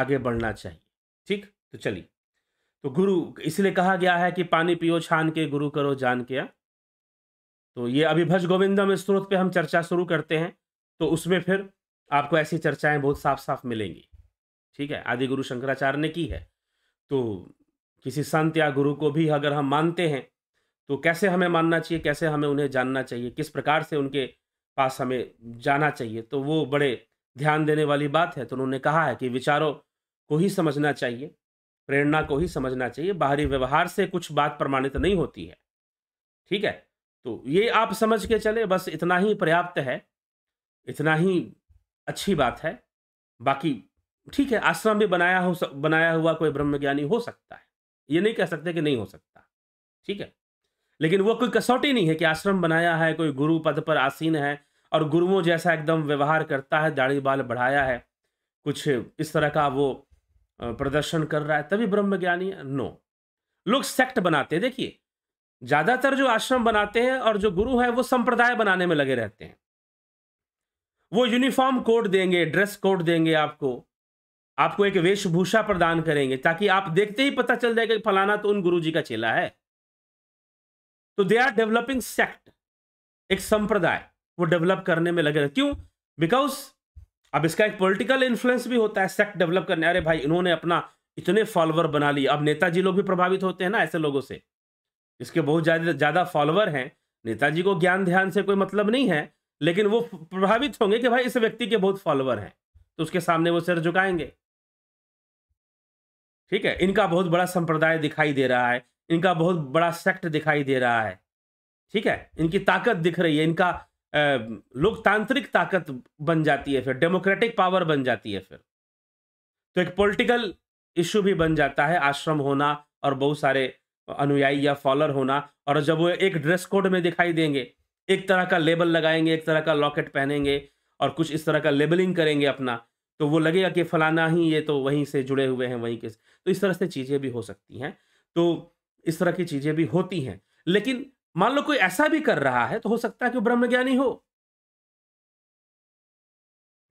आगे बढ़ना चाहिए ठीक तो चलिए तो गुरु इसलिए कहा गया है कि पानी पियो छान के गुरु करो जान के हाँ। तो ये अभी भज गोविंदम स्त्रोत पे हम चर्चा शुरू करते हैं तो उसमें फिर आपको ऐसी चर्चाएं बहुत साफ साफ मिलेंगी ठीक है आदि गुरु शंकराचार्य ने की है तो किसी संत या गुरु को भी अगर हम मानते हैं तो कैसे हमें मानना चाहिए कैसे हमें उन्हें जानना चाहिए किस प्रकार से उनके पास हमें जाना चाहिए तो वो बड़े ध्यान देने वाली बात है तो उन्होंने कहा है कि विचारों को ही समझना चाहिए प्रेरणा को ही समझना चाहिए बाहरी व्यवहार से कुछ बात प्रमाणित नहीं होती है ठीक है तो ये आप समझ के चले बस इतना ही पर्याप्त है इतना ही अच्छी बात है बाकी ठीक है आश्रम भी बनाया हो बनाया हुआ कोई ब्रह्मज्ञानी हो सकता है ये नहीं कह सकते कि नहीं हो सकता ठीक है लेकिन वो कोई कसौटी नहीं है कि आश्रम बनाया है कोई गुरु पद पर आसीन है और गुरुओं जैसा एकदम व्यवहार करता है दाढ़ी बाल बढ़ाया है कुछ इस तरह का वो प्रदर्शन कर रहा है तभी ब्रह्म ज्ञानी है नो लोग सेक्ट बनाते हैं देखिए ज्यादातर जो आश्रम बनाते हैं और जो गुरु है वो संप्रदाय बनाने में लगे रहते हैं वो यूनिफॉर्म कोड देंगे ड्रेस कोड देंगे आपको आपको एक वेशभूषा प्रदान करेंगे ताकि आप देखते ही पता चल जाएगा फलाना तो उन गुरु जी का चेला है तो दे आर डेवलपिंग सेक्ट एक संप्रदाय वो डेवलप करने में लगे रहते क्यों बिकॉज अब इसका एक पॉलिटिकल इन्फ्लुएंस भी होता है सेक्ट डेवलप करने अरे भाई इन्होंने अपना इतने फॉलोवर बना लिए अब नेताजी लोग भी प्रभावित होते हैं ना ऐसे लोगों से इसके बहुत ज़्यादा ज़्यादा फॉलोवर हैं नेताजी को ज्ञान ध्यान से कोई मतलब नहीं है लेकिन वो प्रभावित होंगे कि भाई इस व्यक्ति के बहुत फॉलोवर हैं तो उसके सामने वो सिर झुकाएंगे ठीक है इनका बहुत बड़ा संप्रदाय दिखाई दे रहा है इनका बहुत बड़ा सेक्ट दिखाई दे रहा है ठीक है इनकी ताकत दिख रही है इनका लोकतांत्रिक ताकत बन जाती है फिर डेमोक्रेटिक पावर बन जाती है फिर तो एक पॉलिटिकल इशू भी बन जाता है आश्रम होना और बहुत सारे अनुयायी या फॉलोअर होना और जब वो एक ड्रेस कोड में दिखाई देंगे एक तरह का लेबल लगाएंगे एक तरह का लॉकेट पहनेंगे और कुछ इस तरह का लेबलिंग करेंगे अपना तो वो लगेगा कि फलाना ही ये तो वहीं से जुड़े हुए हैं वहीं के तो इस तरह से चीज़ें भी हो सकती हैं तो इस तरह की चीज़ें भी होती हैं लेकिन मान लो कोई ऐसा भी कर रहा है तो हो सकता है कि ब्रह्म ज्ञानी हो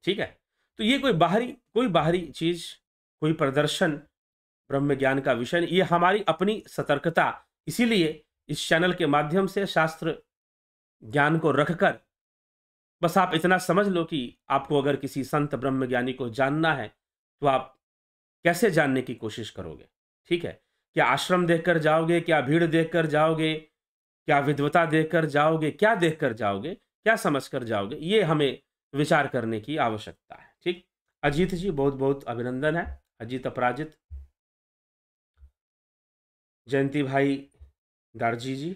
ठीक है तो ये कोई बाहरी कोई बाहरी चीज कोई प्रदर्शन ब्रह्म ज्ञान का विषय ये हमारी अपनी सतर्कता इसीलिए इस चैनल के माध्यम से शास्त्र ज्ञान को रखकर बस आप इतना समझ लो कि आपको अगर किसी संत ब्रह्म ज्ञानी को जानना है तो आप कैसे जानने की कोशिश करोगे ठीक है क्या आश्रम देखकर जाओगे क्या भीड़ देखकर जाओगे क्या विद्वता देखकर जाओगे क्या देखकर जाओगे क्या समझकर जाओगे ये हमें विचार करने की आवश्यकता है ठीक अजीत जी बहुत बहुत अभिनंदन है अजीत अपराजित जयंती भाई गारजी जी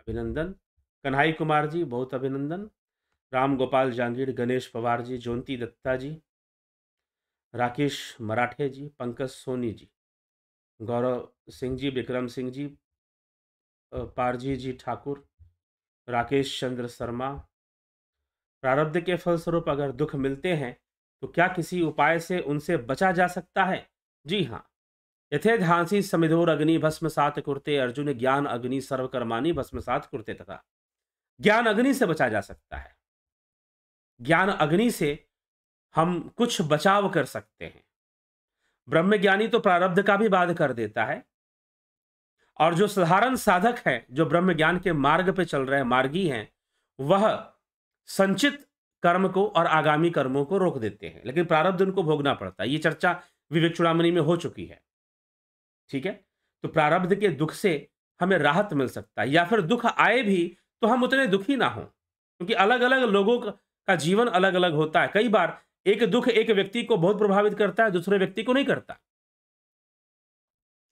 अभिनंदन कन्हई कुमार जी बहुत अभिनंदन राम गोपाल जांगीर गणेश पवार जी जोंती दत्ता जी राकेश मराठे जी पंकज सोनी जी गौरव सिंह जी विक्रम सिंह जी पारजी जी ठाकुर राकेश चंद्र शर्मा प्रारब्ध के फलस्वरूप अगर दुख मिलते हैं तो क्या किसी उपाय से उनसे बचा जा सकता है जी हाँ यथे धांसी समिधोर अग्नि भस्म सात कुर्ते अर्जुन ज्ञान अग्नि सर्वकर्मानी भस्म सात कुर्ते तथा ज्ञान अग्नि से बचा जा सकता है ज्ञान अग्नि से हम कुछ बचाव कर सकते हैं ब्रह्मज्ञानी तो प्रारब्ध का भी बाध कर देता है और जो साधारण साधक हैं जो ब्रह्म ज्ञान के मार्ग पे चल रहे हैं मार्गी हैं वह संचित कर्म को और आगामी कर्मों को रोक देते हैं लेकिन प्रारब्ध उनको भोगना पड़ता है ये चर्चा विवेक चुड़ामी में हो चुकी है ठीक है तो प्रारब्ध के दुख से हमें राहत मिल सकता है या फिर दुख आए भी तो हम उतने दुखी ना हों क्योंकि अलग अलग लोगों का जीवन अलग अलग होता है कई बार एक दुख एक व्यक्ति को बहुत प्रभावित करता है दूसरे व्यक्ति को नहीं करता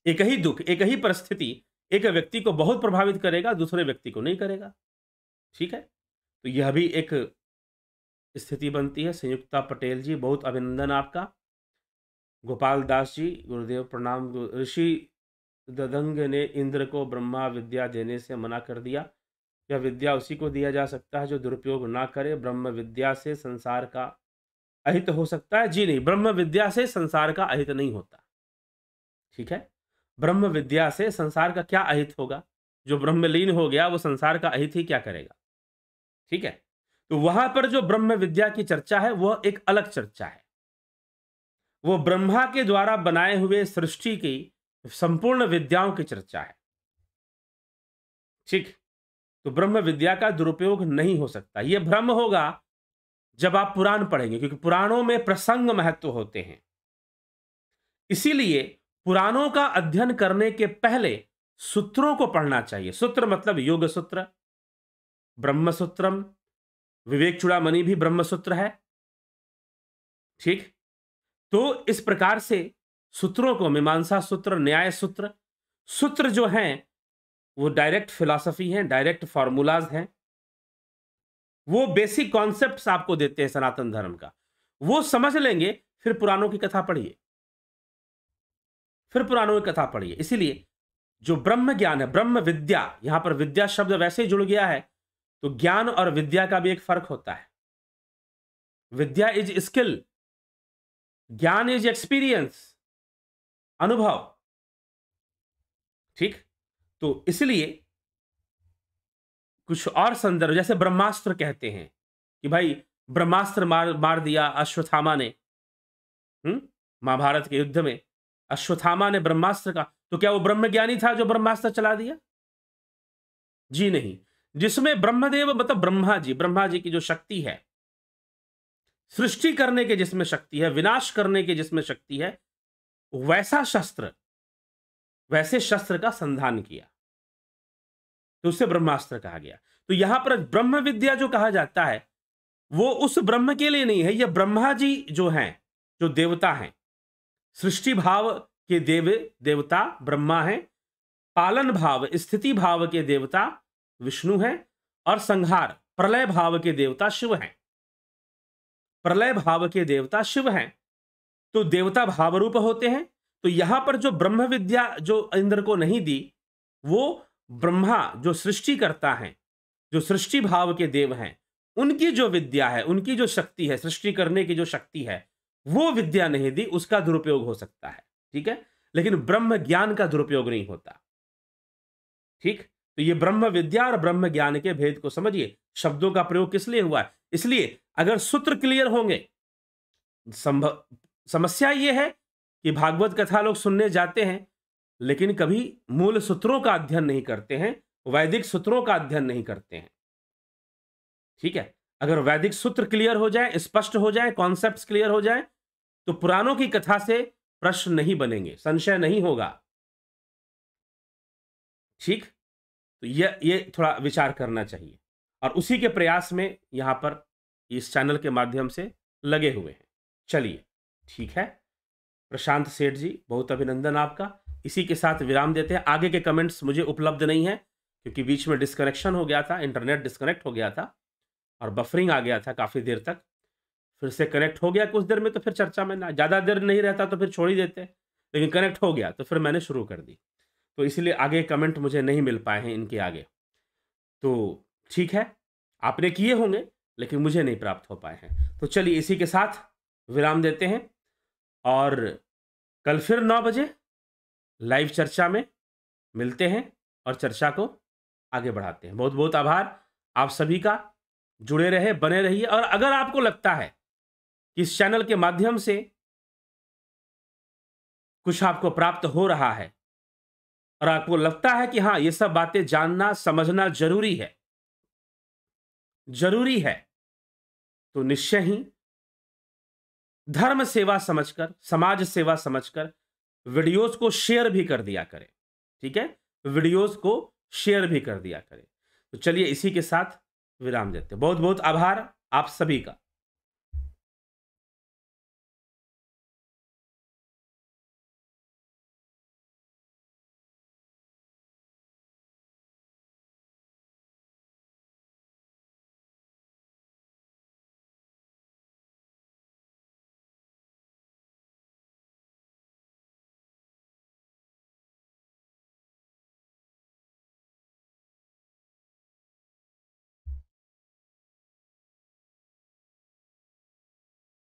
एक ही दुख एक ही परिस्थिति एक व्यक्ति को बहुत प्रभावित करेगा दूसरे व्यक्ति को नहीं करेगा ठीक है तो यह भी एक स्थिति बनती है संयुक्ता पटेल जी बहुत अभिनंदन आपका गोपाल दास जी गुरुदेव प्रणाम ऋषि ददंग ने इंद्र को ब्रह्मा विद्या देने से मना कर दिया यह विद्या उसी को दिया जा सकता है जो दुरुपयोग ना करे ब्रह्म विद्या से संसार का अहित हो सकता है जी नहीं ब्रह्म विद्या से संसार का अहित नहीं होता ठीक है ब्रह्म विद्या से संसार का क्या अहित होगा जो ब्रह्मलीन हो गया वो संसार का अहित ही क्या करेगा ठीक है तो वहां पर जो ब्रह्म विद्या की चर्चा है वह एक अलग चर्चा है वो ब्रह्मा के द्वारा बनाए हुए सृष्टि की संपूर्ण विद्याओं की चर्चा है ठीक तो ब्रह्म विद्या का दुरुपयोग नहीं हो सकता यह भ्रम होगा जब आप पुराण पढ़ेंगे क्योंकि पुराणों में प्रसंग महत्व होते हैं इसीलिए पुराणों का अध्ययन करने के पहले सूत्रों को पढ़ना चाहिए सूत्र मतलब योग सूत्र ब्रह्म सूत्रम विवेक चुड़ामणि भी ब्रह्म सूत्र है ठीक तो इस प्रकार से सूत्रों को मीमांसा सूत्र न्याय सूत्र सूत्र जो हैं वो डायरेक्ट फिलॉसफी हैं डायरेक्ट फॉर्मूलाज हैं वो बेसिक कॉन्सेप्ट्स आपको देते हैं सनातन धर्म का वो समझ लेंगे फिर पुराणों की कथा पढ़िए फिर पुराणों की कथा पढ़िए इसीलिए जो ब्रह्म ज्ञान है ब्रह्म विद्या यहां पर विद्या शब्द वैसे ही जुड़ गया है तो ज्ञान और विद्या का भी एक फर्क होता है विद्या इज स्किल ज्ञान इज एक्सपीरियंस अनुभव ठीक तो इसलिए कुछ और संदर्भ जैसे ब्रह्मास्त्र कहते हैं कि भाई ब्रह्मास्त्र मार मार दिया अश्वथामा ने हम्म, महाभारत के युद्ध में अश्वत्थामा ने ब्रह्मास्त्र का तो क्या वो ब्रह्मज्ञानी था जो ब्रह्मास्त्र चला दिया जी नहीं जिसमें ब्रह्मदेव मतलब ब्रह्मा जी ब्रह्मा जी की जो शक्ति है सृष्टि करने के जिसमें शक्ति है विनाश करने के जिसमें शक्ति है वैसा शस्त्र वैसे शस्त्र का संधान किया तो उसे ब्रह्मास्त्र कहा गया तो यहां पर ब्रह्म विद्या जो कहा जाता है वो उस ब्रह्म के लिए नहीं है यह ब्रह्मा जी जो हैं जो देवता हैं सृष्टि भाव के देव देवता ब्रह्मा है पालन भाव स्थिति भाव के देवता विष्णु है और संहार प्रलय भाव के देवता शिव हैं प्रलय भाव के देवता शिव हैं तो देवता भाव रूप होते हैं तो यहां पर जो ब्रह्म विद्या जो इंद्र को नहीं दी वो ब्रह्मा जो सृष्टि करता है जो सृष्टि भाव के देव हैं उनकी जो विद्या है उनकी जो शक्ति है सृष्टि करने की जो शक्ति है वो विद्या नहीं दी उसका दुरुपयोग हो सकता है ठीक है लेकिन ब्रह्म ज्ञान का दुरुपयोग नहीं होता ठीक तो ये ब्रह्म विद्या और ब्रह्म ज्ञान के भेद को समझिए शब्दों का प्रयोग किस लिए हुआ है इसलिए अगर सूत्र क्लियर होंगे संभव समस्या ये है कि भागवत कथा लोग सुनने जाते हैं लेकिन कभी मूल सूत्रों का अध्ययन नहीं करते हैं वैदिक सूत्रों का अध्ययन नहीं करते हैं ठीक है अगर वैदिक सूत्र क्लियर हो जाए स्पष्ट हो जाए कॉन्सेप्ट क्लियर हो जाए तो पुराणों की कथा से प्रश्न नहीं बनेंगे संशय नहीं होगा ठीक तो ये ये थोड़ा विचार करना चाहिए और उसी के प्रयास में यहाँ पर इस चैनल के माध्यम से लगे हुए हैं चलिए ठीक है प्रशांत सेठ जी बहुत अभिनंदन आपका इसी के साथ विराम देते हैं आगे के कमेंट्स मुझे उपलब्ध नहीं है क्योंकि बीच में डिस्कनेक्शन हो गया था इंटरनेट डिस्कनेक्ट हो गया था और बफरिंग आ गया था काफ़ी देर तक फिर से कनेक्ट हो गया कुछ देर में तो फिर चर्चा में ना ज़्यादा देर नहीं रहता तो फिर छोड़ ही देते लेकिन कनेक्ट हो गया तो फिर मैंने शुरू कर दी तो इसलिए आगे कमेंट मुझे नहीं मिल पाए हैं इनके आगे तो ठीक है आपने किए होंगे लेकिन मुझे नहीं प्राप्त हो पाए हैं तो चलिए इसी के साथ विराम देते हैं और कल फिर नौ बजे लाइव चर्चा में मिलते हैं और चर्चा को आगे बढ़ाते हैं बहुत बहुत आभार आप सभी का जुड़े रहे बने रहिए और अगर आपको लगता है इस चैनल के माध्यम से कुछ आपको प्राप्त हो रहा है और आपको लगता है कि हाँ ये सब बातें जानना समझना जरूरी है जरूरी है तो निश्चय ही धर्म सेवा समझकर समाज सेवा समझकर वीडियोस को शेयर भी कर दिया करें ठीक है वीडियोस को शेयर भी कर दिया करें तो चलिए इसी के साथ विराम देते बहुत बहुत आभार आप सभी का